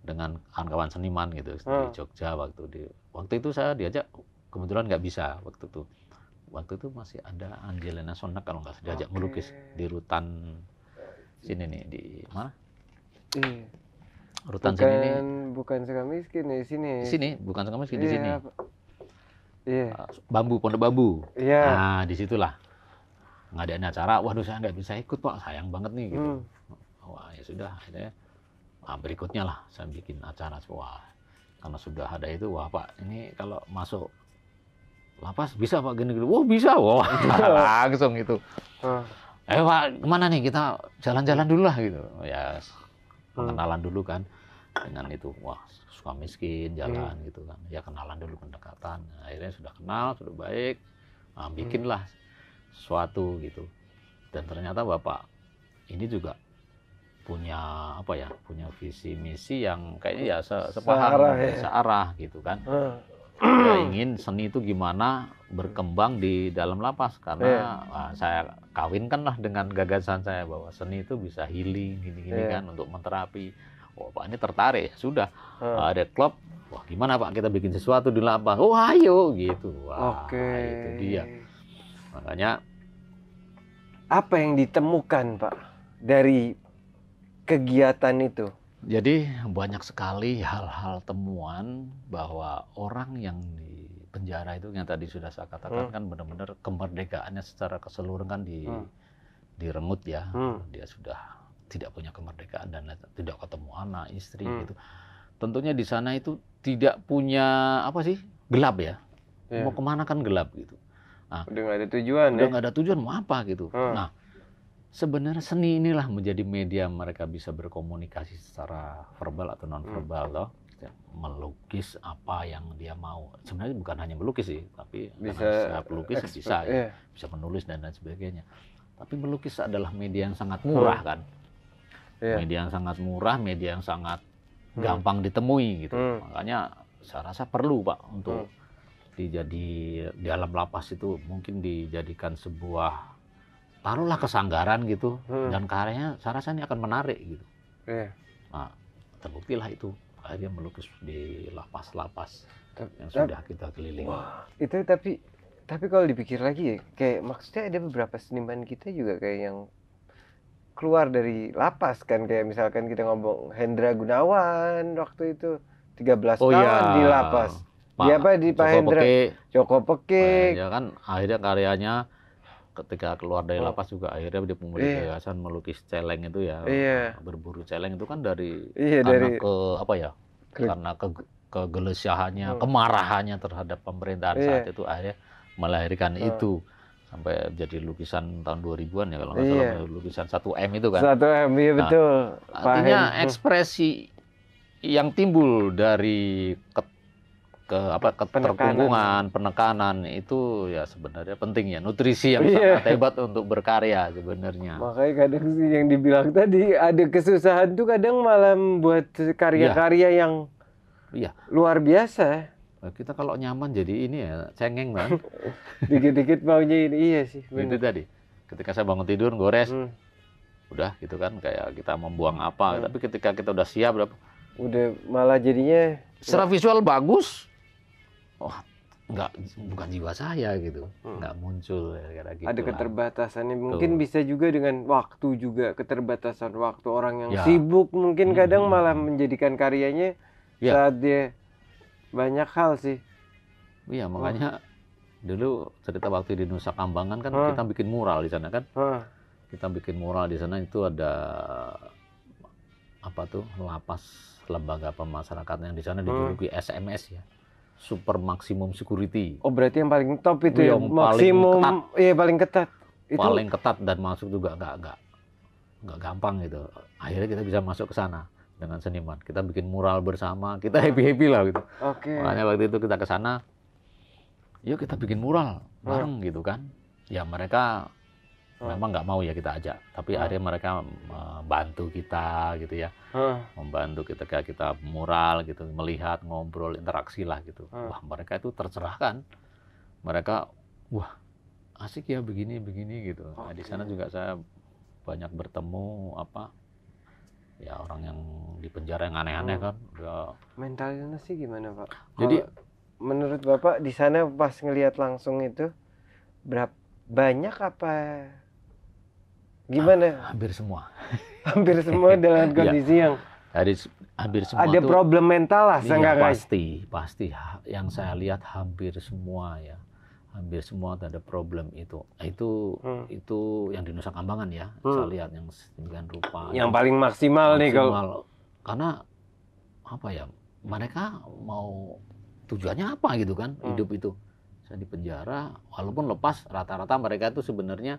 dengan kawan-kawan seniman gitu hmm. di Jogja waktu di waktu itu saya diajak kebetulan nggak bisa waktu itu waktu itu masih ada Angelina Sonak kalau nggak diajak okay. melukis di rutan sini nih di mana Iya. Rutan bukan, sini nih. Bukan suka miskin di sini. Di sini, bukan suka miskin iya. di sini. Iya. Ah, bambu, pondok bambu. Iya. Nah, di disitulah ngadain acara. Waduh, saya nggak bisa ikut pak, sayang banget nih gitu. Hmm. Wah ya sudah, akhirnya nah, berikutnya lah saya bikin acara. Wah, karena sudah ada itu, wah pak ini kalau masuk lapas bisa pak gini gini wah bisa wah iya. langsung itu ah. eh pak kemana nih kita jalan-jalan dulu lah gitu ya kenalan dulu kan dengan itu wah suka miskin jalan hmm. gitu kan ya kenalan dulu pendekatan nah, akhirnya sudah kenal sudah baik nah, bikinlah hmm. suatu gitu dan ternyata bapak ini juga punya apa ya punya visi misi yang kayaknya ya se sepaham searah, ya. searah gitu kan hmm saya hmm. ingin seni itu gimana berkembang di dalam lapas karena yeah. Iya. nah, saya kawinkan lah dengan gagasan saya bahwa seni itu bisa healing gini-gini yeah. kan untuk menterapi. Wah oh, pak ini tertarik ya sudah uh. ada klub. Wah gimana pak kita bikin sesuatu di lapas? Oh ayo gitu. Wah okay. itu dia. Makanya apa yang ditemukan pak dari kegiatan itu? Jadi banyak sekali hal-hal temuan bahwa orang yang di penjara itu yang tadi sudah saya katakan hmm. kan benar-benar kemerdekaannya secara keseluruhan kan di hmm. direnggut ya. Hmm. Dia sudah tidak punya kemerdekaan dan tidak ketemu anak, istri hmm. gitu. Tentunya di sana itu tidak punya apa sih? gelap ya. Yeah. Mau kemana kan gelap gitu. Nah, udah nggak ada tujuan udah ya? nggak ya? ada tujuan mau apa gitu. Hmm. Nah, sebenarnya seni inilah menjadi media mereka bisa berkomunikasi secara verbal atau non verbal hmm. loh melukis apa yang dia mau sebenarnya bukan hanya melukis sih tapi bisa melukis bisa ya. Yeah. bisa menulis dan lain sebagainya tapi melukis adalah media yang sangat murah hmm. kan yeah. media yang sangat murah media yang sangat hmm. gampang ditemui gitu hmm. makanya saya rasa perlu pak untuk hmm. dijadi di alam lapas itu mungkin dijadikan sebuah taruhlah kesanggaran gitu hmm. dan karyanya saya rasa ini akan menarik gitu. Yeah. Nah, terbuktilah itu akhirnya melukis di lapas-lapas yang sudah kita keliling. Wah, itu tapi tapi kalau dipikir lagi ya, kayak maksudnya ada beberapa seniman kita juga kayak yang keluar dari lapas kan kayak misalkan kita ngomong Hendra Gunawan waktu itu 13 oh, tahun ya. di lapas. Pak, apa di Pak Joko Hendra Peke. Joko Peke. ya kan akhirnya karyanya ketika keluar dari oh. lapas juga akhirnya dia iya. memiliki yeah. yayasan melukis celeng itu ya yeah. Iya. berburu celeng itu kan dari yeah, karena dari... ke apa ya ke... karena ke kegelisahannya oh. kemarahannya terhadap pemerintahan yeah. saat itu akhirnya melahirkan oh. itu sampai jadi lukisan tahun 2000-an ya kalau nggak yeah. salah lukisan 1M itu kan 1M iya nah, betul artinya Paham. ekspresi yang timbul dari ket ke apa keterkungkungan, penekanan itu ya sebenarnya penting ya nutrisi yang yeah. sangat hebat untuk berkarya sebenarnya. Makanya kadang sih yang dibilang tadi ada kesusahan tuh kadang malah buat karya-karya yeah. yang yeah. luar biasa. Nah, kita kalau nyaman jadi ini ya cengeng banget. Dikit-dikit baunya ini iya sih. Itu tadi. Ketika saya bangun tidur gores. Hmm. Udah gitu kan kayak kita membuang apa, hmm. tapi ketika kita udah siap udah udah malah jadinya secara visual bagus oh nggak bukan jiwa saya gitu hmm. nggak muncul gara-gara gitu ada keterbatasannya lah. mungkin Tuh. bisa juga dengan waktu juga keterbatasan waktu orang yang ya. sibuk mungkin hmm. kadang malah menjadikan karyanya ya. saat dia banyak hal sih iya makanya hmm. dulu cerita waktu di Nusa Kambangan kan hmm. kita bikin mural di sana kan hmm. kita bikin mural di sana itu ada apa tuh lapas lembaga pemasyarakatan yang di sana dijuluki SMS ya super maksimum security. Oh berarti yang paling top itu iya, ya? yang ya maksimum ketat. Iya paling ketat. Itu... Paling ketat dan masuk juga nggak nggak nggak gampang gitu. Akhirnya kita bisa masuk ke sana dengan seniman. Kita bikin mural bersama, kita ah. happy happy lah gitu. Oke. Okay. Makanya waktu itu kita ke sana, yuk kita bikin mural bareng hmm. gitu kan. Ya mereka memang nggak mau ya kita ajak tapi hmm. akhirnya mereka membantu kita gitu ya hmm. membantu kita kayak kita mural gitu melihat ngobrol interaksi lah gitu hmm. wah mereka itu tercerahkan mereka wah asik ya begini begini gitu okay. nah, di sana juga saya banyak bertemu apa ya orang yang di penjara yang aneh-aneh hmm. kan ya. mentalnya sih gimana pak jadi Kalo menurut bapak di sana pas ngelihat langsung itu berapa banyak apa Gimana? Ha, ah, hampir semua. hampir semua dalam ya. kondisi ya. yang dari hampir semua ada problem mental lah iya, pasti pasti yang saya lihat hampir semua ya hampir semua ada problem itu itu hmm. itu yang di Nusa Kambangan ya hmm. saya lihat yang sedemikian rupa yang, yang paling maksimal, maksimal nih kalau karena apa ya mereka mau tujuannya apa gitu kan hmm. hidup itu saya di penjara walaupun lepas rata-rata mereka itu sebenarnya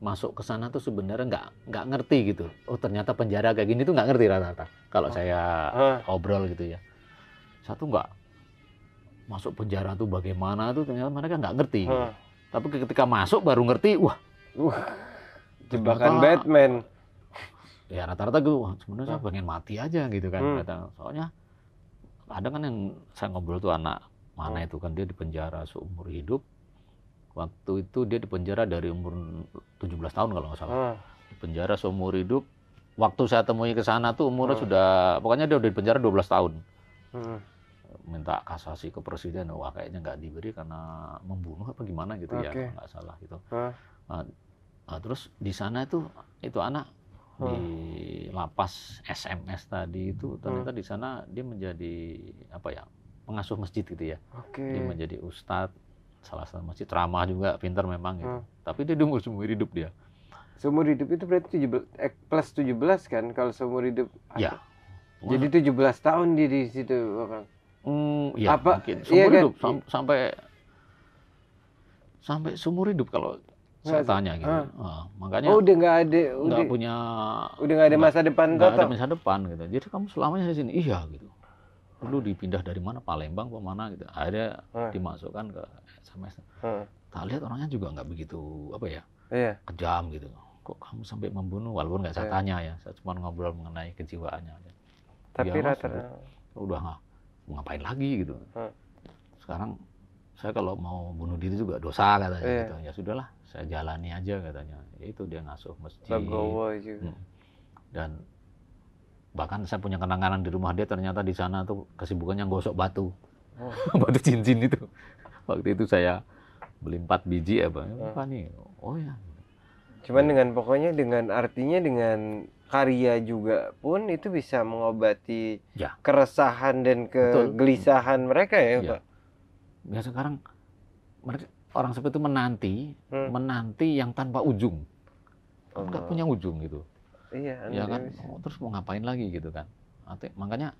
masuk ke sana tuh sebenarnya nggak nggak ngerti gitu. Oh ternyata penjara kayak gini tuh nggak ngerti rata-rata. Kalau oh. saya uh. obrol gitu ya, satu nggak masuk penjara tuh bagaimana tuh ternyata mereka nggak ngerti. Uh. Tapi ketika masuk baru ngerti, wah, wah jebakan ternyata, Batman. Ya rata-rata gue, gitu, wah sebenarnya uh. saya ah. pengen mati aja gitu kan. Hmm. Rata, soalnya ada kan yang saya ngobrol tuh anak mana oh. itu kan dia di penjara seumur hidup Waktu itu dia dipenjara dari umur 17 tahun kalau nggak salah. Hmm. Ah. Dipenjara seumur hidup. Waktu saya temui ke sana tuh umurnya hmm. sudah pokoknya dia udah dipenjara 12 tahun. Hmm. Minta kasasi ke presiden, wah kayaknya nggak diberi karena membunuh apa gimana gitu okay. ya, nggak salah gitu. Hmm. Nah, nah, terus di sana itu itu anak hmm. di lapas SMS tadi itu ternyata hmm. di sana dia menjadi apa ya pengasuh masjid gitu ya. Okay. Dia menjadi ustadz salah satu masjid ramah juga pintar memang ya hmm. tapi dia umur seumur hidup dia seumur hidup itu berarti 17, eh, plus 17 kan kalau seumur hidup ya Wah. jadi 17 tahun dia di situ orang hmm, ya, apa mungkin. seumur iya kan? hidup kan? sam sampai sampai seumur hidup kalau saya tanya gitu. Ah. Nah, makanya oh, udah nggak ada udah, nggak punya udah nggak ada masa depan nggak ada masa depan gitu. Jadi kamu selamanya di sini. Iya gitu dulu dipindah dari mana Palembang ke mana gitu akhirnya hmm. dimasukkan ke SMS hmm. tak lihat orangnya juga nggak begitu apa ya yeah. kejam gitu kok kamu sampai membunuh walaupun nggak saya yeah. tanya ya saya cuma ngobrol mengenai kejiwaannya tapi ya, oh, rata udah nggak ngapain lagi gitu hmm. sekarang saya kalau mau bunuh diri juga dosa katanya yeah. gitu ya sudahlah saya jalani aja katanya ya itu dia ngasuh masjid juga. Hmm. dan bahkan saya punya kenangan di rumah dia ternyata di sana tuh kesibukannya gosok batu oh. batu cincin itu waktu itu saya beli empat biji apa ya. Hmm. apa nih oh ya cuman dengan pokoknya dengan artinya dengan karya juga pun itu bisa mengobati ya. keresahan dan kegelisahan Betul. mereka ya, ya. pak ya sekarang mereka orang seperti itu menanti hmm. menanti yang tanpa ujung nggak oh. punya ujung gitu Iya, ya kan. Oh, terus mau ngapain lagi gitu kan? Nanti makanya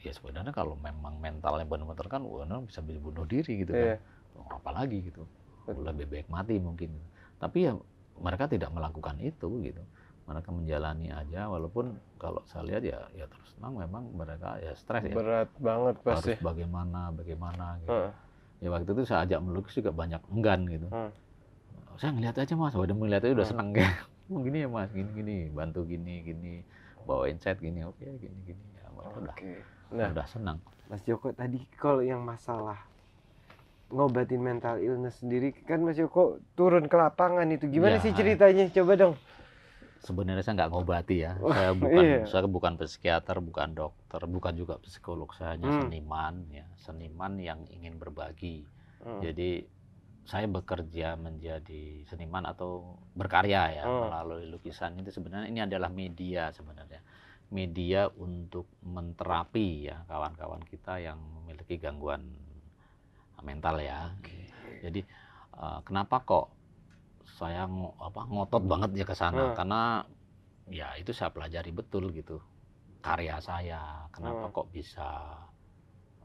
ya sebenarnya kalau memang mentalnya benar-benar kan orang bisa bunuh diri gitu kan. iya. kan. Oh, lagi gitu. Lebih baik mati mungkin. Tapi ya mereka tidak melakukan itu gitu. Mereka menjalani aja walaupun kalau saya lihat ya ya terus memang memang mereka ya stres ya. Berat banget pasti. Harus bagaimana bagaimana gitu. Uh. Ya waktu itu saya ajak melukis juga banyak enggan gitu. Uh. Saya ngeliat aja Mas, udah melihat aja udah uh. seneng gitu oh gini ya mas gini gini bantu gini gini bawa set gini oke okay, gini gini ya udah okay. nah, udah senang mas Joko tadi kalau yang masalah ngobatin mental illness sendiri kan Mas Joko turun ke lapangan itu gimana ya, sih ceritanya coba dong sebenarnya saya nggak ngobati ya oh, saya bukan iya. saya bukan psikiater bukan dokter bukan juga psikolog saya hanya hmm. seniman ya seniman yang ingin berbagi hmm. jadi saya bekerja menjadi seniman atau berkarya ya hmm. melalui lukisan itu sebenarnya ini adalah media sebenarnya media untuk menterapi ya kawan-kawan kita yang memiliki gangguan mental ya. Okay. Jadi uh, kenapa kok saya ng apa ngotot banget ya ke sana hmm. karena ya itu saya pelajari betul gitu karya saya kenapa hmm. kok bisa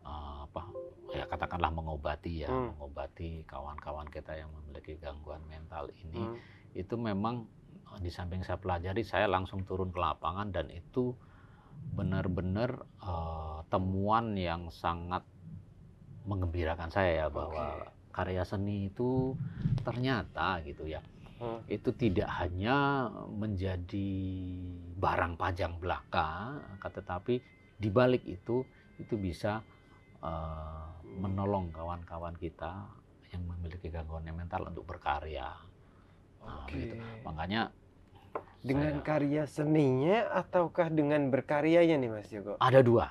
Ah, apa ya katakanlah mengobati ya hmm. mengobati kawan-kawan kita yang memiliki gangguan mental ini hmm. itu memang eh, di samping saya pelajari saya langsung turun ke lapangan dan itu benar-benar uh, temuan yang sangat mengembirakan saya ya bahwa okay. karya seni itu ternyata gitu ya hmm. itu tidak hanya menjadi barang pajang belaka tetapi di balik itu itu bisa Eh, menolong kawan-kawan kita yang memiliki gangguan mental untuk berkarya. Nah, gitu. Makanya dengan saya, karya seninya ataukah dengan berkaryanya nih Mas Joko? Ada dua.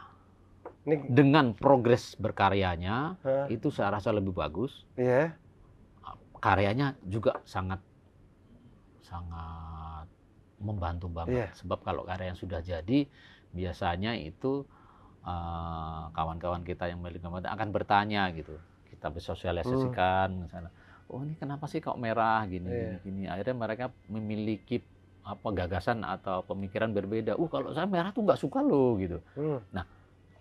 Ini... Dengan progres berkaryanya huh? itu saya rasa lebih bagus. Iya. Yeah. Karyanya juga sangat sangat membantu banget. Yeah. Sebab kalau karya yang sudah jadi biasanya itu Eh, kawan-kawan uh, kita yang memiliki kemampuan akan bertanya gitu. Kita bersosialisasikan hmm. misalnya, oh ini kenapa sih kok merah gini yeah. gini iya. gini. Akhirnya mereka memiliki apa gagasan atau pemikiran berbeda. Uh kalau saya merah tuh nggak suka loh gitu. Hmm. Nah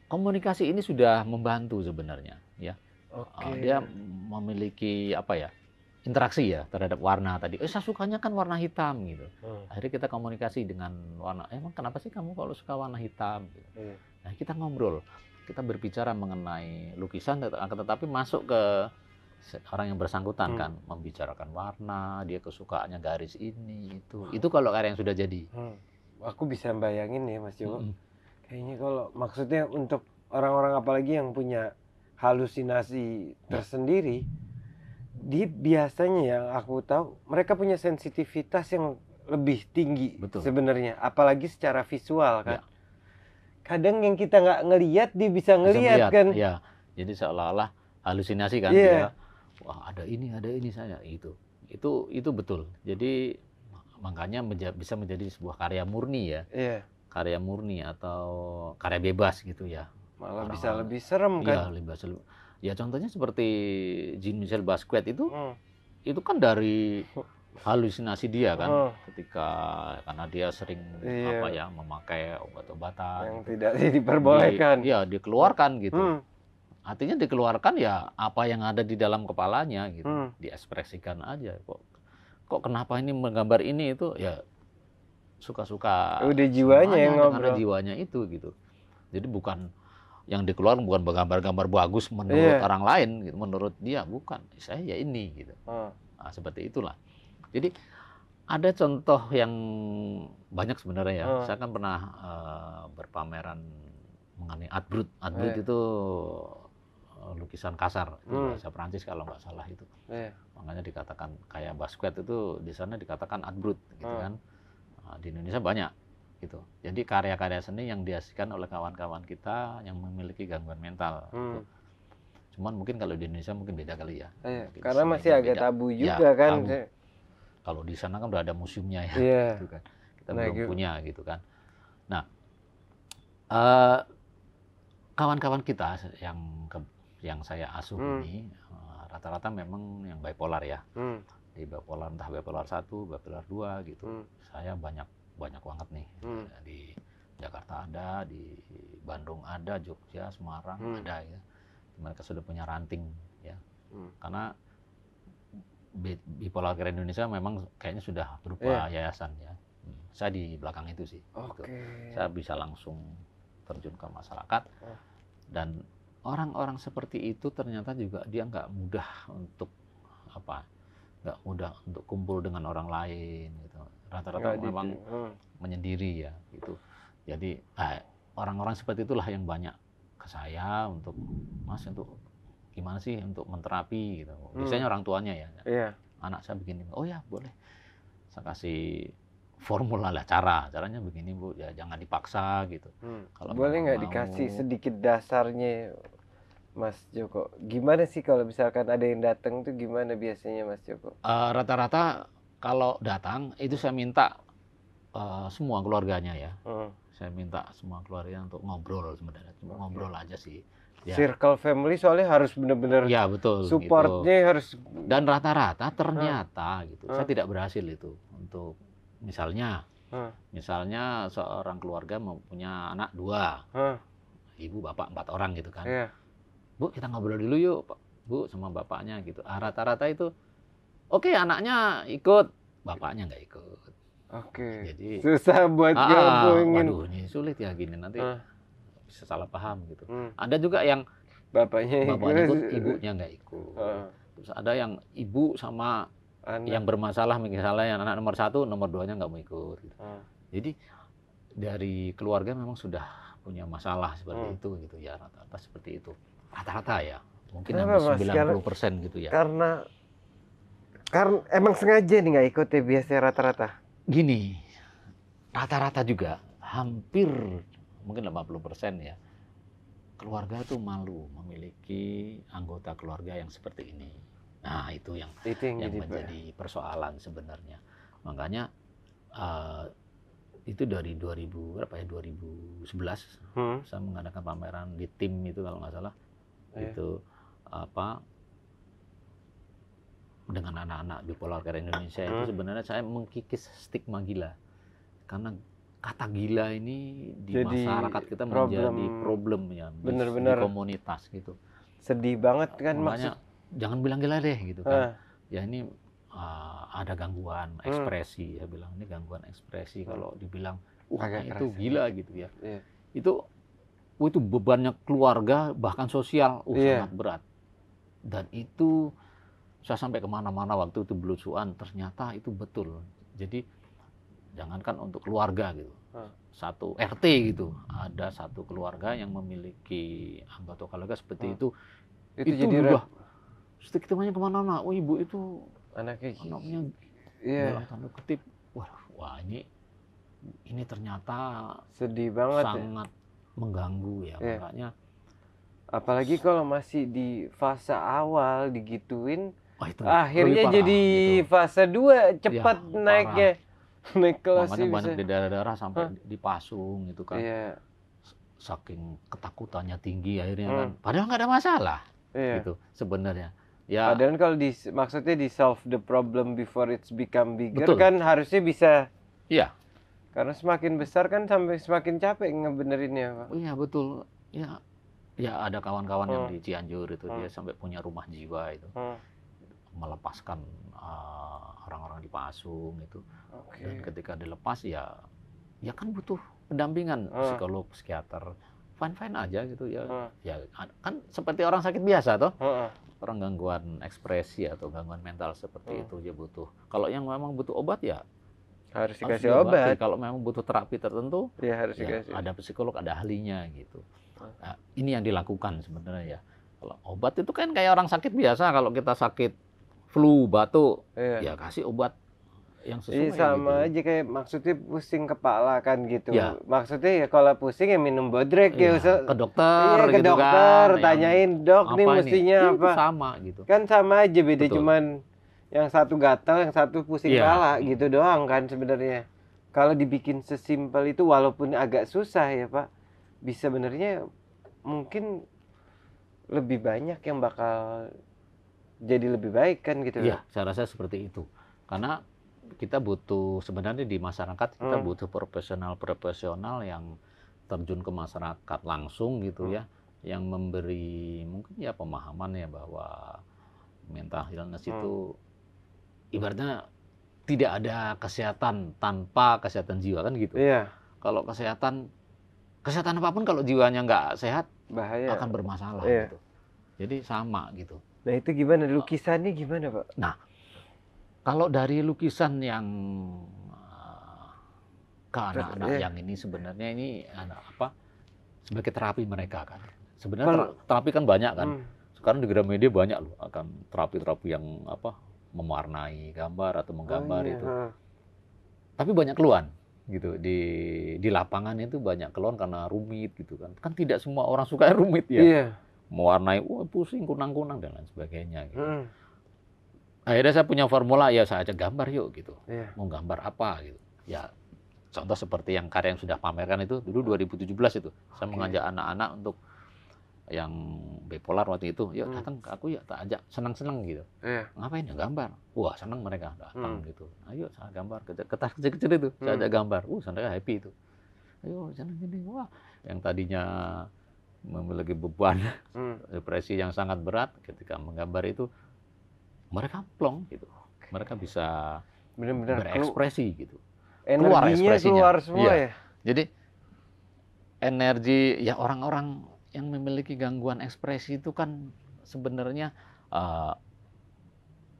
komunikasi ini sudah membantu sebenarnya ya. Okay. Uh, eh, dia memiliki apa ya? interaksi ya terhadap warna tadi. Eh saya sukanya kan warna hitam gitu. Hmm. Akhirnya kita komunikasi dengan warna. Emang kenapa sih kamu kalau suka warna hitam? Gitu. Hmm Nah, kita ngobrol, kita berbicara mengenai lukisan, tetapi masuk ke orang yang bersangkutan hmm. kan membicarakan warna, dia kesukaannya garis ini itu. Hmm. Itu kalau karya yang sudah jadi. Hmm. Aku bisa bayangin ya Mas Joko. Hmm. Kayaknya kalau maksudnya untuk orang-orang apalagi yang punya halusinasi ya. tersendiri, di biasanya yang aku tahu mereka punya sensitivitas yang lebih tinggi sebenarnya, apalagi secara visual kan. Ya kadang yang kita nggak ngeliat dia bisa ngelihat kan ya jadi seolah-olah halusinasi kan yeah. dia wah ada ini ada ini saya itu itu itu betul jadi makanya menja bisa menjadi sebuah karya murni ya yeah. karya murni atau karya bebas gitu ya malah Orang bisa lebih serem iya, kan ya lebih serem ya contohnya seperti Jean Michel Basquiat itu hmm. itu kan dari halusinasi dia kan oh. ketika karena dia sering iya. apa ya memakai obat-obatan yang gitu. tidak diperbolehkan. Di, ya dikeluarkan gitu. Hmm. Artinya dikeluarkan ya apa yang ada di dalam kepalanya gitu. Hmm. Diekspresikan aja kok kok kenapa ini menggambar ini itu ya suka-suka. Udah jiwanya yang ngobrol. Karena jiwanya itu gitu. Jadi bukan yang dikeluarkan bukan gambar-gambar bagus iya. menurut yeah. orang lain, gitu. menurut dia bukan. Saya ya ini gitu. Hmm. Nah, seperti itulah. Jadi ada contoh yang banyak sebenarnya ya. Hmm. Saya kan pernah uh, berpameran mengenai art brut. Art brut eh. itu eh, lukisan kasar itu hmm. bahasa Prancis kalau nggak salah itu. Yeah. Makanya dikatakan kayak basket itu di sana dikatakan art brut gitu oh. kan. Nah, di Indonesia banyak gitu. Jadi karya-karya seni yang dihasilkan oleh kawan-kawan kita yang memiliki gangguan mental. Gitu. Hmm. Gitu. Cuman mungkin kalau di Indonesia mungkin beda kali ya. Eh, karena masih agak beda. tabu ya, juga ya, kan. Tabu. Kalau di sana kan udah ada museumnya ya, yeah. gitu kan. Kita nah, belum gitu. punya gitu kan. Nah, kawan eh, kawan-kawan kita yang ke, yang saya asuh hmm. ini eh, rata-rata uh, memang yang bipolar ya. Hmm. Di bipolar entah bipolar satu, bipolar dua gitu. Hmm. Saya banyak banyak banget nih hmm. di Jakarta ada, di Bandung ada, Jogja, Semarang hmm. ada ya. Mereka sudah punya ranting ya. Hmm. Karena bipolar care Indonesia memang kayaknya sudah berupa yeah. yayasan ya. Hmm. Saya di belakang itu sih. Oke. Okay. Gitu. Saya bisa langsung terjun ke masyarakat oh. dan orang-orang seperti itu ternyata juga dia nggak mudah untuk apa nggak mudah untuk kumpul dengan orang lain gitu rata-rata memang hmm. menyendiri ya Itu. jadi eh, orang-orang nah, seperti itulah yang banyak ke saya untuk mas untuk gimana sih untuk menterapi gitu. Biasanya hmm. orang tuanya ya. Yeah. Anak saya begini, oh ya boleh. Saya kasih formula lah cara caranya begini bu ya jangan dipaksa gitu hmm. kalau boleh nggak dikasih sedikit dasarnya Mas Joko gimana sih kalau misalkan ada yang datang tuh gimana biasanya Mas Joko eh, rata-rata uh, kalau datang itu saya minta uh, semua keluarganya ya hmm. saya minta semua keluarganya untuk ngobrol sebenarnya okay. ngobrol aja sih ya. circle family soalnya harus benar-benar ya gitu. supportnya gitu. harus dan rata-rata ternyata ah. gitu ah. saya tidak berhasil itu untuk misalnya ah. misalnya seorang keluarga mempunyai anak dua ibu bapak empat orang gitu kan yeah. bu kita ngobrol dulu yuk bu sama bapaknya gitu ah, rata-rata itu oke okay, anaknya ikut bapaknya nggak ikut oke okay. jadi susah buat ah, gabungin waduh sulit ya gini nanti bisa salah paham gitu. Hmm. Ada juga yang bapaknya, bapaknya ikut, ibunya nggak ikut. Uh. Terus ada yang ibu sama anak. yang bermasalah misalnya yang anak nomor satu, nomor duanya nggak mau ikut. Gitu. Uh. Jadi dari keluarga memang sudah punya masalah seperti hmm. itu gitu ya rata-rata seperti itu rata-rata ya mungkin hampir puluh persen gitu ya karena karena emang sengaja nih nggak ikut ya biasanya rata-rata gini rata-rata juga hampir mungkin 80 persen ya, keluarga itu malu memiliki anggota keluarga yang seperti ini. Nah itu yang itu yang, menjadi ya. persoalan sebenarnya. Makanya uh, itu dari 2000 berapa ya 2011 hmm. saya mengadakan pameran di tim itu kalau nggak salah yeah. itu apa dengan anak-anak bipolar care Indonesia hmm. itu sebenarnya saya mengkikis stigma gila karena kata gila ini di Jadi, masyarakat kita problem, menjadi problem ya bener -bener. di komunitas gitu. Sedih banget kan Makanya, maksud jangan bilang gila deh gitu kan. Uh. Ya ini uh, ada gangguan hmm. ekspresi hmm. ya bilang ini gangguan ekspresi hmm. kalau dibilang wah Agak itu keras, ya. gila gitu ya. Yeah. Itu itu bebannya keluarga bahkan sosial uh, yeah. Iya. sangat berat. Dan itu saya sampai kemana-mana waktu itu belusuan ternyata itu betul. Jadi jangankan untuk keluarga gitu satu RT gitu ada satu keluarga yang memiliki anggota keluarga seperti hmm. itu itu, itu jadi udah kita temannya kemana-mana oh ibu itu anaknya anaknya yeah. dalam tanda kutip wah wah ini ini ternyata sedih banget ya. sangat ya. mengganggu ya yeah. makanya apalagi kalau masih di fase awal digituin oh, itu akhirnya parah, jadi gitu. fase 2 cepat ya, naiknya parah naik Makanya banyak di daerah-daerah sampai huh? dipasung gitu kan. Yeah. Saking ketakutannya tinggi akhirnya hmm. kan. Padahal nggak ada masalah yeah. gitu sebenarnya. Ya. Padahal kalau di, maksudnya di solve the problem before it's become bigger Betul. kan harusnya bisa. Iya. Karena semakin besar kan sampai semakin capek ngebenerinnya, Pak. Oh iya, betul. Ya, ya ada kawan-kawan hmm. yang di Cianjur itu hmm. dia sampai punya rumah jiwa itu. Hmm melepaskan eh, orang-orang uh, di Pasung itu. Okay. Dan ketika dilepas ya ya kan butuh pendampingan uh. psikolog, psikiater. Fine-fine aja gitu ya. Uh. Ya kan, kan seperti orang sakit biasa toh. Uh-uh. Orang gangguan ekspresi atau gangguan mental seperti uh. itu ya butuh. Kalau yang memang butuh obat ya harus dikasih harus obat. Kalau memang butuh terapi tertentu, ya harus ya, dikasih. Ada psikolog, ada ahlinya gitu. Nah, ini yang dilakukan sebenarnya ya. Kalau obat itu kan kayak orang sakit biasa. Kalau kita sakit flu batuk yeah. ya kasih obat yang iya, sesuai Jadi sama gitu. aja kayak maksudnya pusing kepala kan gitu ya. maksudnya ya kalau pusing ya minum bodrek ya, ya ke dokter iya, ke gitu kan, dokter kan, tanyain dok nih mestinya ya, ini? apa sama gitu kan sama aja beda Betul. cuman yang satu gatal yang satu pusing ya. kepala gitu doang kan sebenarnya kalau dibikin sesimpel itu walaupun agak susah ya pak bisa benernya mungkin lebih banyak yang bakal jadi lebih baik kan gitu ya? saya rasa seperti itu. Karena kita butuh sebenarnya di masyarakat kita hmm. butuh profesional-profesional yang terjun ke masyarakat langsung gitu hmm. ya, yang memberi mungkin ya pemahaman ya bahwa mental illness hmm. itu ibaratnya tidak ada kesehatan tanpa kesehatan jiwa kan gitu. Iya. Kalau kesehatan kesehatan apapun kalau jiwanya nggak sehat bahaya akan bermasalah iya. gitu. Jadi sama gitu. Nah itu gimana lukisannya gimana pak? Nah kalau dari lukisan yang eh, ke anak-anak yang ini sebenarnya ini anak eh, apa sebagai terapi mereka kan sebenarnya terapi kan banyak kan hmm. sekarang di Gramedia banyak loh akan terapi-terapi yang apa mewarnai gambar atau menggambar oh, iya. itu tapi banyak keluhan gitu di di lapangan itu banyak keluhan karena rumit gitu kan kan tidak semua orang suka rumit ya yeah mewarnai wah pusing kunang-kunang dan lain sebagainya gitu. Hmm. Akhirnya saya punya formula ya saya aja gambar yuk gitu. Yeah. Mau gambar apa gitu. Ya contoh seperti yang karya yang sudah pamerkan itu dulu 2017 hmm. itu. Saya mengajak anak-anak untuk yang bipolar waktu itu, yuk hmm. datang ke aku ya tak ajak senang-senang gitu. Yeah. Ngapain ya gambar? Wah senang mereka datang hmm. gitu. Ayo nah, saya gambar kertas kecil-kecil itu, saya hmm. ajak gambar. Wah Uh senangnya happy itu. Ayo senang gini, wah yang tadinya memiliki beban hmm. depresi yang sangat berat ketika menggambar itu mereka plong gitu okay. mereka bisa benar-benar berekspresi gitu energinya keluar ekspresinya keluar semua ya. ya jadi energi ya orang-orang yang memiliki gangguan ekspresi itu kan sebenarnya uh,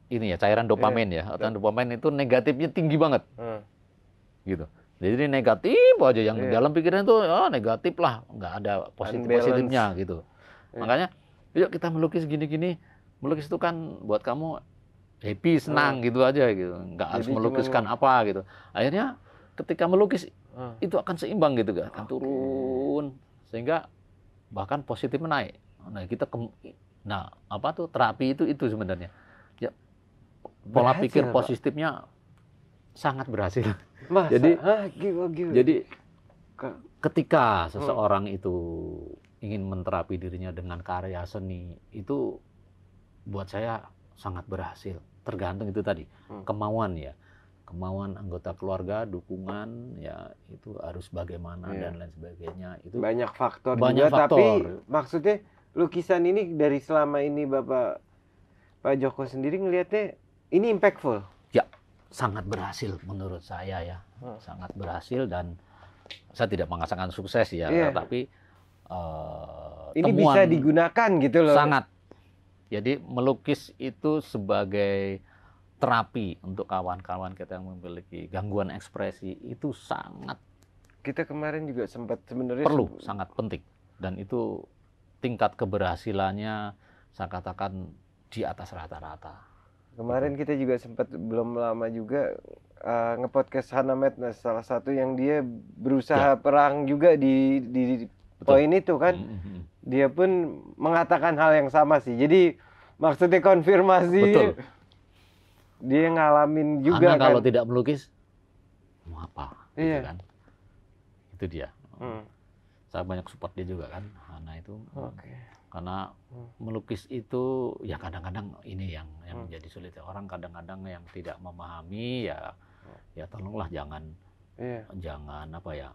ini ya cairan dopamin yeah. ya atau dopamin itu negatifnya tinggi banget hmm. gitu jadi ini negatif aja yang yeah. dalam pikiran itu oh negatif lah, nggak ada positif positifnya gitu. Yeah. Makanya yuk kita melukis gini-gini, melukis itu kan buat kamu happy iya. senang uh. gitu aja gitu, nggak harus melukiskan cuman... apa gitu. Akhirnya ketika melukis uh. itu akan seimbang gitu kan, turun sehingga bahkan positif naik. Nah kita ke, nah apa tuh terapi itu itu sebenarnya ya, pola pikir positifnya sangat berhasil. Masa? Jadi ah, gila, gila. Jadi ketika hmm. seseorang hmm. itu ingin menterapi dirinya dengan karya seni itu buat saya sangat berhasil. Tergantung itu tadi hmm. kemauan ya, kemauan anggota keluarga, dukungan ya itu harus bagaimana yeah. dan lain sebagainya itu banyak faktor. Banyak juga, faktor. Tapi maksudnya lukisan ini dari selama ini bapak Pak Joko sendiri ngelihatnya ini impactful sangat berhasil menurut saya ya, hmm. sangat berhasil dan saya tidak mengatakan sukses ya, yeah. tapi uh, ini temuan bisa digunakan gitu loh. Sangat. Jadi melukis itu sebagai terapi untuk kawan-kawan kita yang memiliki gangguan ekspresi itu sangat kita kemarin juga sempat sebenarnya perlu sangat penting dan itu tingkat keberhasilannya saya katakan di atas rata-rata kemarin kita juga sempat belum lama juga uh, ngepodcast Hana Madness salah satu yang dia berusaha ya. perang juga di di, di poin itu kan mm -hmm. dia pun mengatakan hal yang sama sih jadi maksudnya konfirmasi Betul. dia ngalamin juga Hana kan kalau tidak melukis mau apa gitu iya. gitu kan itu dia hmm. saya banyak support dia juga kan Hana itu okay karena hmm. melukis itu ya kadang-kadang ini yang yang hmm. menjadi sulit ya. orang kadang-kadang yang tidak memahami ya hmm. ya tolonglah jangan yeah. jangan apa ya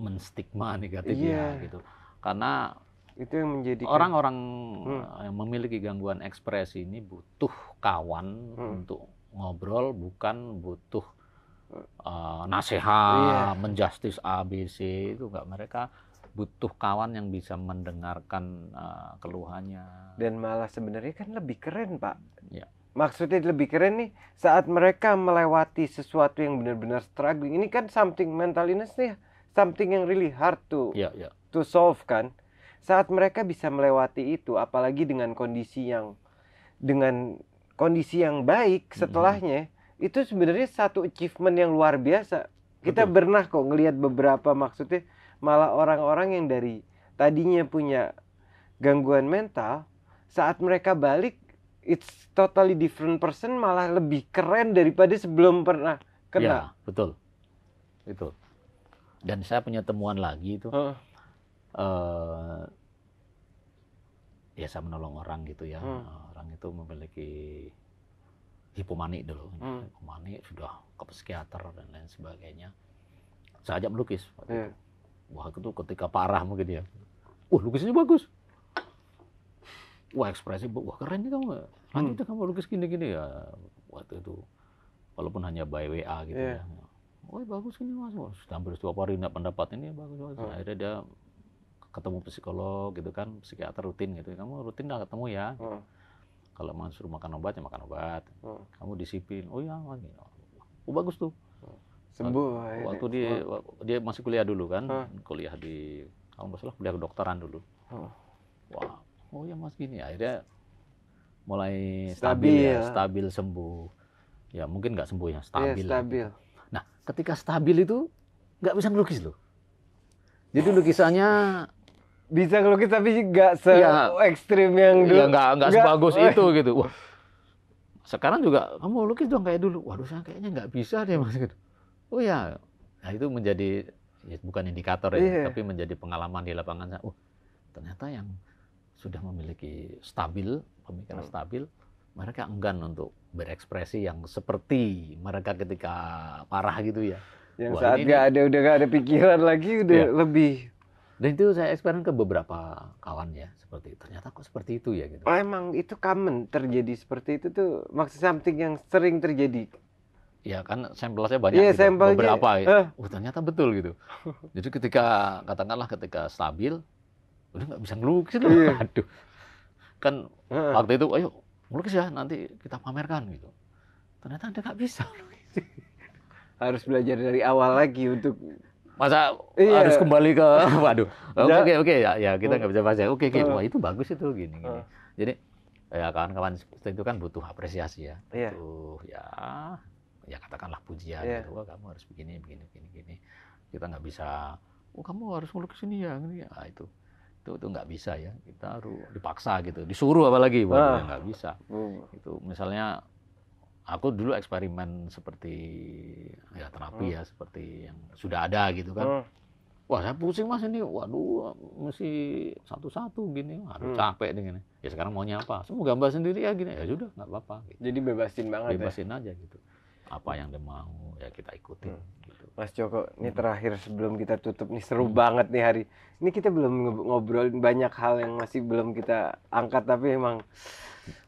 menstigma negatifnya yeah. gitu karena itu yang menjadi orang-orang hmm. Eh, yang memiliki gangguan ekspresi ini butuh kawan hmm. untuk ngobrol bukan butuh uh, nasihat yeah. menjustice ABC itu enggak mereka butuh kawan yang bisa mendengarkan uh, keluhannya. Dan malah sebenarnya kan lebih keren, Pak. Ya. Maksudnya lebih keren nih saat mereka melewati sesuatu yang benar-benar struggling. Ini kan something mental illness nih, something yang really hard to ya, ya. to solve kan. Saat mereka bisa melewati itu, apalagi dengan kondisi yang dengan kondisi yang baik mm-hmm. setelahnya, -hmm. itu sebenarnya satu achievement yang luar biasa. Kita Betul. pernah kok ngelihat beberapa maksudnya malah orang-orang yang dari tadinya punya gangguan mental saat mereka balik it's totally different person malah lebih keren daripada sebelum pernah kena. Ya, betul. Itu. Dan saya punya temuan lagi itu. Uh. Uh, ya saya menolong orang gitu ya. uh. Orang itu memiliki hipomanik dulu. uh. Hipomanik sudah ke psikiater dan lain sebagainya. Saya ajak melukis waktu yeah. itu Wah itu ketika parah mungkin ya. Wah lukisnya bagus. Wah ekspresi, wah keren nih kamu. Nanti hmm. kamu lukis gini-gini ya. Waktu itu, walaupun hanya by WA gitu yeah. ya. Wah oh, ya bagus ini mas, oh, hampir setiap hari pendapat ini ya, bagus. Mas. Hmm. Akhirnya dia ketemu psikolog gitu kan, psikiater rutin gitu. Kamu rutin dah ketemu ya. Hmm. Kalau suruh makan obat ya makan obat. Hmm. Kamu disiplin. Oh iya, Oh, bagus tuh. Sembuh. Waktu dia dia masih kuliah dulu kan, huh? kuliah di kalau nggak salah kuliah kedokteran dulu. Oh. Wah, oh ya mas gini. Akhirnya mulai stabil, stabil ya, ya. stabil sembuh. Ya mungkin nggak sembuh ya, iya, stabil. Ya, stabil. Nah, ketika stabil itu nggak bisa melukis loh. Jadi lukisannya bisa ngelukis tapi nggak se ya, ekstrim yang iya, dulu. Ya nggak nggak sebagus oh. Iya. itu gitu. Wah, sekarang juga kamu lukis dong kayak dulu. Waduh, saya kayaknya nggak bisa deh mas gitu Oh ya, nah itu menjadi ya bukan indikator ya, yeah. tapi menjadi pengalaman di lapangan. Oh, ternyata yang sudah memiliki stabil pemikiran hmm. stabil, mereka enggan untuk berekspresi yang seperti mereka ketika marah gitu ya. Yang Wah, saat gak ada udah gak ada pikiran lagi udah yeah. lebih. Dan itu saya eksperimen ke beberapa kawan ya seperti ternyata kok seperti itu ya gitu. Oh, emang itu common terjadi seperti itu tuh maksud something yang sering terjadi ya kan sampelnya banyak yeah, gitu, sampelnya, beberapa ya. Uh. Oh ternyata betul gitu. Jadi ketika katakanlah ketika stabil, udah nggak bisa ngelukis loh. Yeah. Aduh, kan uh. waktu itu ayo ngelukis ya nanti kita pamerkan gitu. Ternyata anda nggak bisa. harus belajar dari awal lagi untuk masa iya. harus kembali ke waduh oke oke okay, ya, ya kita nggak bisa bahas ya. oke okay, okay. wah itu bagus itu gini gini jadi ya kawan-kawan itu kan butuh apresiasi ya iya. butuh yeah. ya ya katakanlah pujian yeah. gitu, wah kamu harus begini, begini, begini, begini. Kita nggak bisa, oh kamu harus melukis ini ya, ini ya. Nah, itu itu itu nggak bisa ya kita harus dipaksa gitu disuruh apalagi lagi ah. Ya nggak bisa hmm. itu misalnya aku dulu eksperimen seperti ya terapi ya, hmm. ya seperti yang sudah ada gitu kan hmm. wah saya pusing mas ini waduh mesti satu-satu gini aduh hmm. capek dengan ya sekarang maunya apa semua gambar sendiri ya gini ya sudah nggak apa-apa gitu. jadi bebasin banget ya? bebasin ya? aja gitu apa yang dia mau ya kita ikuti. hmm. Gitu. Mas Joko ini hmm. terakhir sebelum kita tutup nih seru hmm. banget nih hari ini kita belum ngobrolin banyak hal yang masih belum kita angkat tapi emang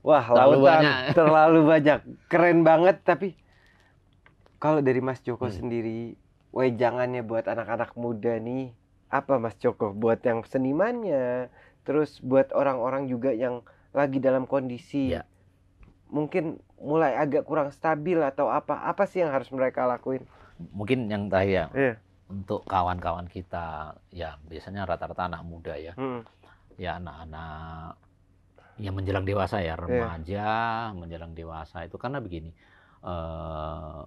wah terlalu lautan banyak. terlalu banyak keren banget tapi kalau dari Mas Joko hmm. sendiri wejangannya buat anak-anak muda nih apa Mas Joko buat yang senimannya terus buat orang-orang juga yang lagi dalam kondisi ya mungkin mulai agak kurang stabil atau apa apa sih yang harus mereka lakuin mungkin yang tadi ya yeah. untuk kawan-kawan kita ya biasanya rata-rata anak muda ya hmm. ya anak-anak yang menjelang dewasa ya iya. remaja yeah. menjelang dewasa itu karena begini eh,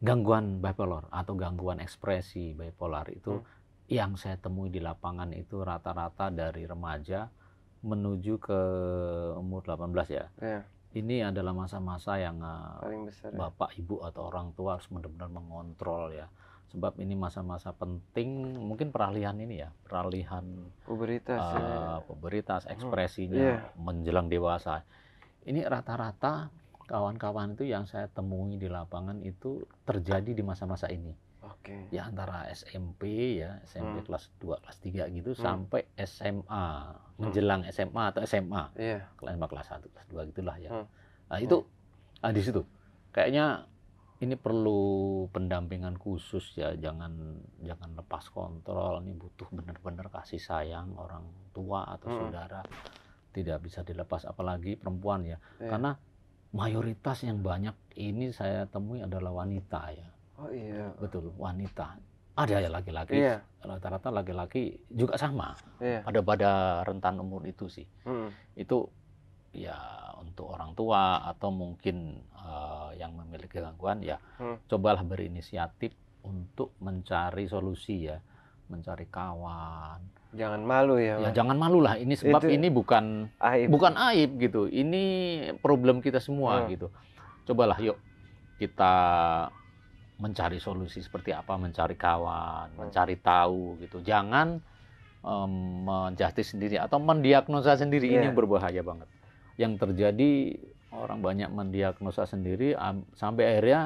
gangguan bipolar atau gangguan ekspresi bipolar itu hmm. yang saya temui di lapangan itu rata-rata dari remaja menuju ke umur 18 ya yeah ini adalah masa-masa yang eh, Paling besar, ya. bapak, ya? ibu atau orang tua harus benar-benar mengontrol ya. Sebab ini masa-masa penting, mungkin peralihan ini ya, peralihan puberitas uh, eh, ya. puberitas hmm. ekspresinya yeah. menjelang dewasa. Ini rata-rata kawan-kawan itu yang saya temui di lapangan itu terjadi di masa-masa ini. Okay. Ya antara SMP ya, SMP hmm. kelas 2, kelas 3 gitu hmm. sampai SMA, hmm. menjelang SMA atau SMA. Yeah. Kelas kelas 1, kelas 2 gitulah ya. Hmm. Nah, itu hmm. ah, di situ. Kayaknya ini perlu pendampingan khusus ya, jangan jangan lepas kontrol. Ini butuh benar-benar kasih sayang orang tua atau hmm. saudara. Tidak bisa dilepas apalagi perempuan ya. Yeah. Karena mayoritas yang banyak ini saya temui adalah wanita ya Oh iya. Betul, wanita. Ada ya laki-laki. Iya. Rata-rata laki-laki juga sama. Iya. Pada pada rentan umur itu sih. Mm. Itu ya untuk orang tua atau mungkin uh, yang memiliki gangguan ya hmm. cobalah berinisiatif untuk mencari solusi ya mencari kawan jangan malu ya ya jangan malu lah ini sebab Itu ini bukan aib. bukan aib gitu ini problem kita semua hmm. gitu cobalah yuk kita mencari solusi seperti apa, mencari kawan, mencari tahu gitu. Jangan um, mmm, menjustis sendiri atau mendiagnosa sendiri yeah. ini yang iya. berbahaya banget. Yang terjadi orang banyak mendiagnosa sendiri um, sampai akhirnya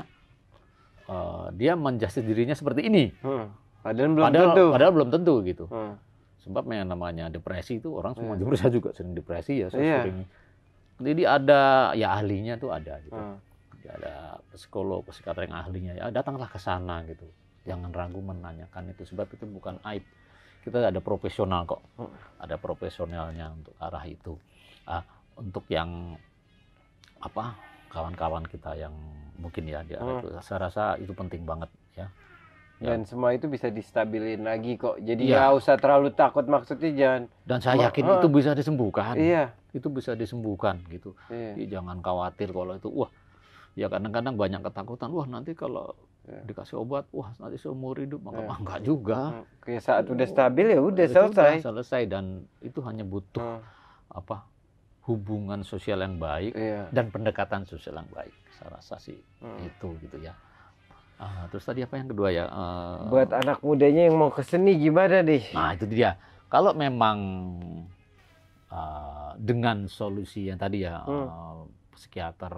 uh, dia menjustis dirinya seperti ini. Hmm. Padahal belum padahal, tentu. Padahal belum tentu gitu. Hmm. Sebab yang namanya depresi itu orang semua yeah. juga sering depresi ya, iya. Jadi ada ya ahlinya tuh ada gitu. Hmm ya ada psikolog, psikiater yang ahlinya, ya datanglah ke sana gitu. Jangan ragu menanyakan itu sebab itu bukan aib. Kita ada profesional kok, ada profesionalnya untuk arah itu. Uh, untuk yang apa kawan-kawan kita yang mungkin ya di hmm. itu, saya rasa itu penting banget ya. ya. Dan semua itu bisa distabilin lagi kok. Jadi ya. ya usah terlalu takut maksudnya jangan. Dan saya yakin oh, itu bisa disembuhkan. Iya. Itu bisa disembuhkan gitu. Iya. jangan khawatir kalau itu wah ya kadang-kadang banyak ketakutan wah nanti kalau ya. dikasih obat wah nanti seumur hidup maka ya. enggak juga Oke, hmm, saat udah oh, stabil ya udah selesai Sudah selesai dan itu hanya butuh hmm. apa hubungan sosial yang baik ya. dan pendekatan sosial yang baik saya rasa sih hmm. itu gitu ya ah, terus tadi apa yang kedua ya uh, buat anak mudanya yang mau ke seni gimana nih? nah itu dia kalau memang uh, dengan solusi yang tadi ya hmm. uh, psikiater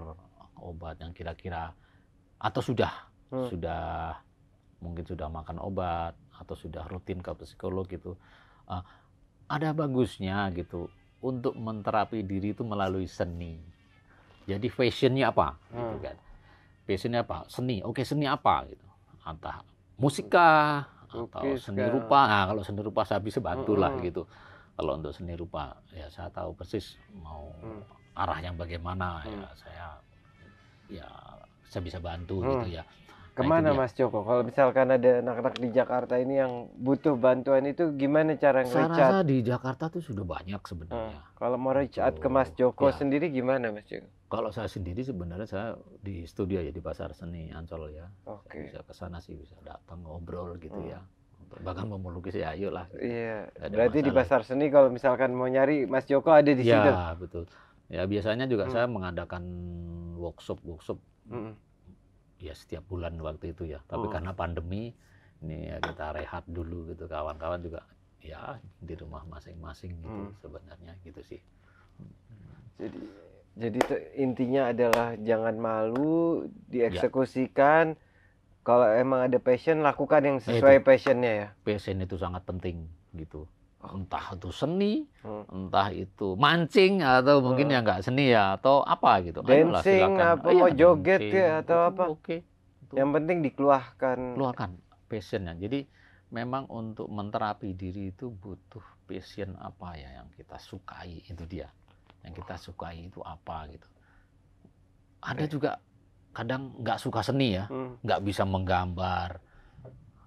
obat yang kira-kira atau sudah hmm. sudah mungkin sudah makan obat atau sudah rutin ke psikolog gitu uh, ada bagusnya gitu untuk menterapi diri itu melalui seni jadi fashionnya apa gitu hmm. gitu kan fashionnya apa seni oke seni apa gitu entah musika atau Lukis seni rupa nah, kalau seni rupa saya bisa bantu lah hmm, hmm. gitu kalau untuk seni rupa ya saya tahu persis mau hmm. arah yang bagaimana ya hmm. ya saya ya saya bisa bantu hmm. gitu ya nah, Kemana nah, Mas Joko? Kalau misalkan ada anak-anak di Jakarta ini yang butuh bantuan itu gimana cara nge Saya di Jakarta tuh sudah banyak sebenarnya. Hmm. Kalau mau reach out ke Mas gitu. Joko ya. sendiri gimana Mas Joko? Kalau saya sendiri sebenarnya saya di studio ya di Pasar Seni Ancol ya. Oke. Okay. bisa ke sana sih bisa datang ngobrol gitu hmm. ya bahkan mau melukis ya ayo lah. Iya. Berarti masalah. di pasar seni kalau misalkan mau nyari Mas Joko ada di ya, situ. Iya betul. Ya biasanya juga hmm. saya mengadakan workshop workshop hmm. ya setiap bulan waktu itu ya. Tapi hmm. karena pandemi ini ya kita rehat dulu gitu kawan-kawan juga ya di rumah masing-masing gitu hmm. sebenarnya gitu sih. Jadi jadi intinya adalah jangan malu ya. dieksekusikan. Ya. Kalau emang ada passion lakukan yang eh, sesuai itu, passionnya ya. Passion itu sangat penting gitu entah itu seni, hmm. entah itu mancing atau mungkin hmm. yang nggak seni ya atau apa gitu. Dancing Ayolah, apa oh, joget ya atau apa? Oke. Okay. Yang penting dikeluarkan. Keluarkan passionnya. Jadi memang untuk menterapi diri itu butuh passion apa ya yang kita sukai itu dia. Yang kita sukai itu apa gitu. Ada juga kadang nggak suka seni ya, hmm. nggak hmm. bisa menggambar,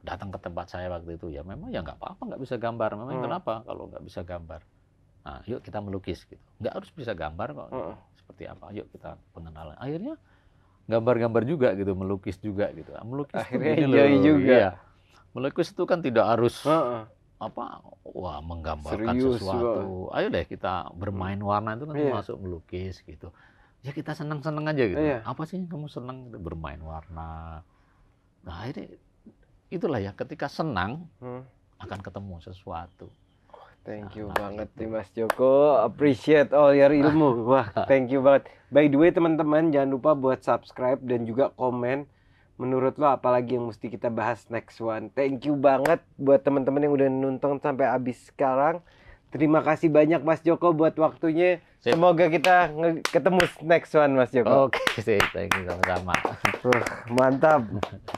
datang ke tempat saya waktu itu ya memang ya nggak apa-apa nggak bisa gambar memang hmm. kenapa kalau nggak bisa gambar nah yuk kita melukis gitu nggak harus bisa gambar kok hmm. seperti apa yuk kita pengenalan akhirnya gambar-gambar juga gitu melukis juga gitu ah, melukis akhirnya jadi juga ya. melukis itu kan tidak harus hmm. apa wah menggambarkan Serius, sesuatu juga. ayo deh kita bermain hmm. warna itu kan yeah. masuk melukis gitu ya kita senang-senang aja gitu yeah. apa sih kamu senang gitu bermain warna nah akhirnya itulah ya ketika senang hmm. akan ketemu sesuatu. Oh, thank you nah, banget nih Mas Joko, appreciate all your ilmu. Wah, thank you banget. By the way teman-teman jangan lupa buat subscribe dan juga komen menurut lo apalagi yang mesti kita bahas next one. Thank you banget buat teman-teman yang udah nonton sampai habis sekarang. Terima kasih banyak Mas Joko buat waktunya. Sip. Semoga kita ketemu next one Mas Joko. Oke, okay, sih, thank you sama-sama. Mantap.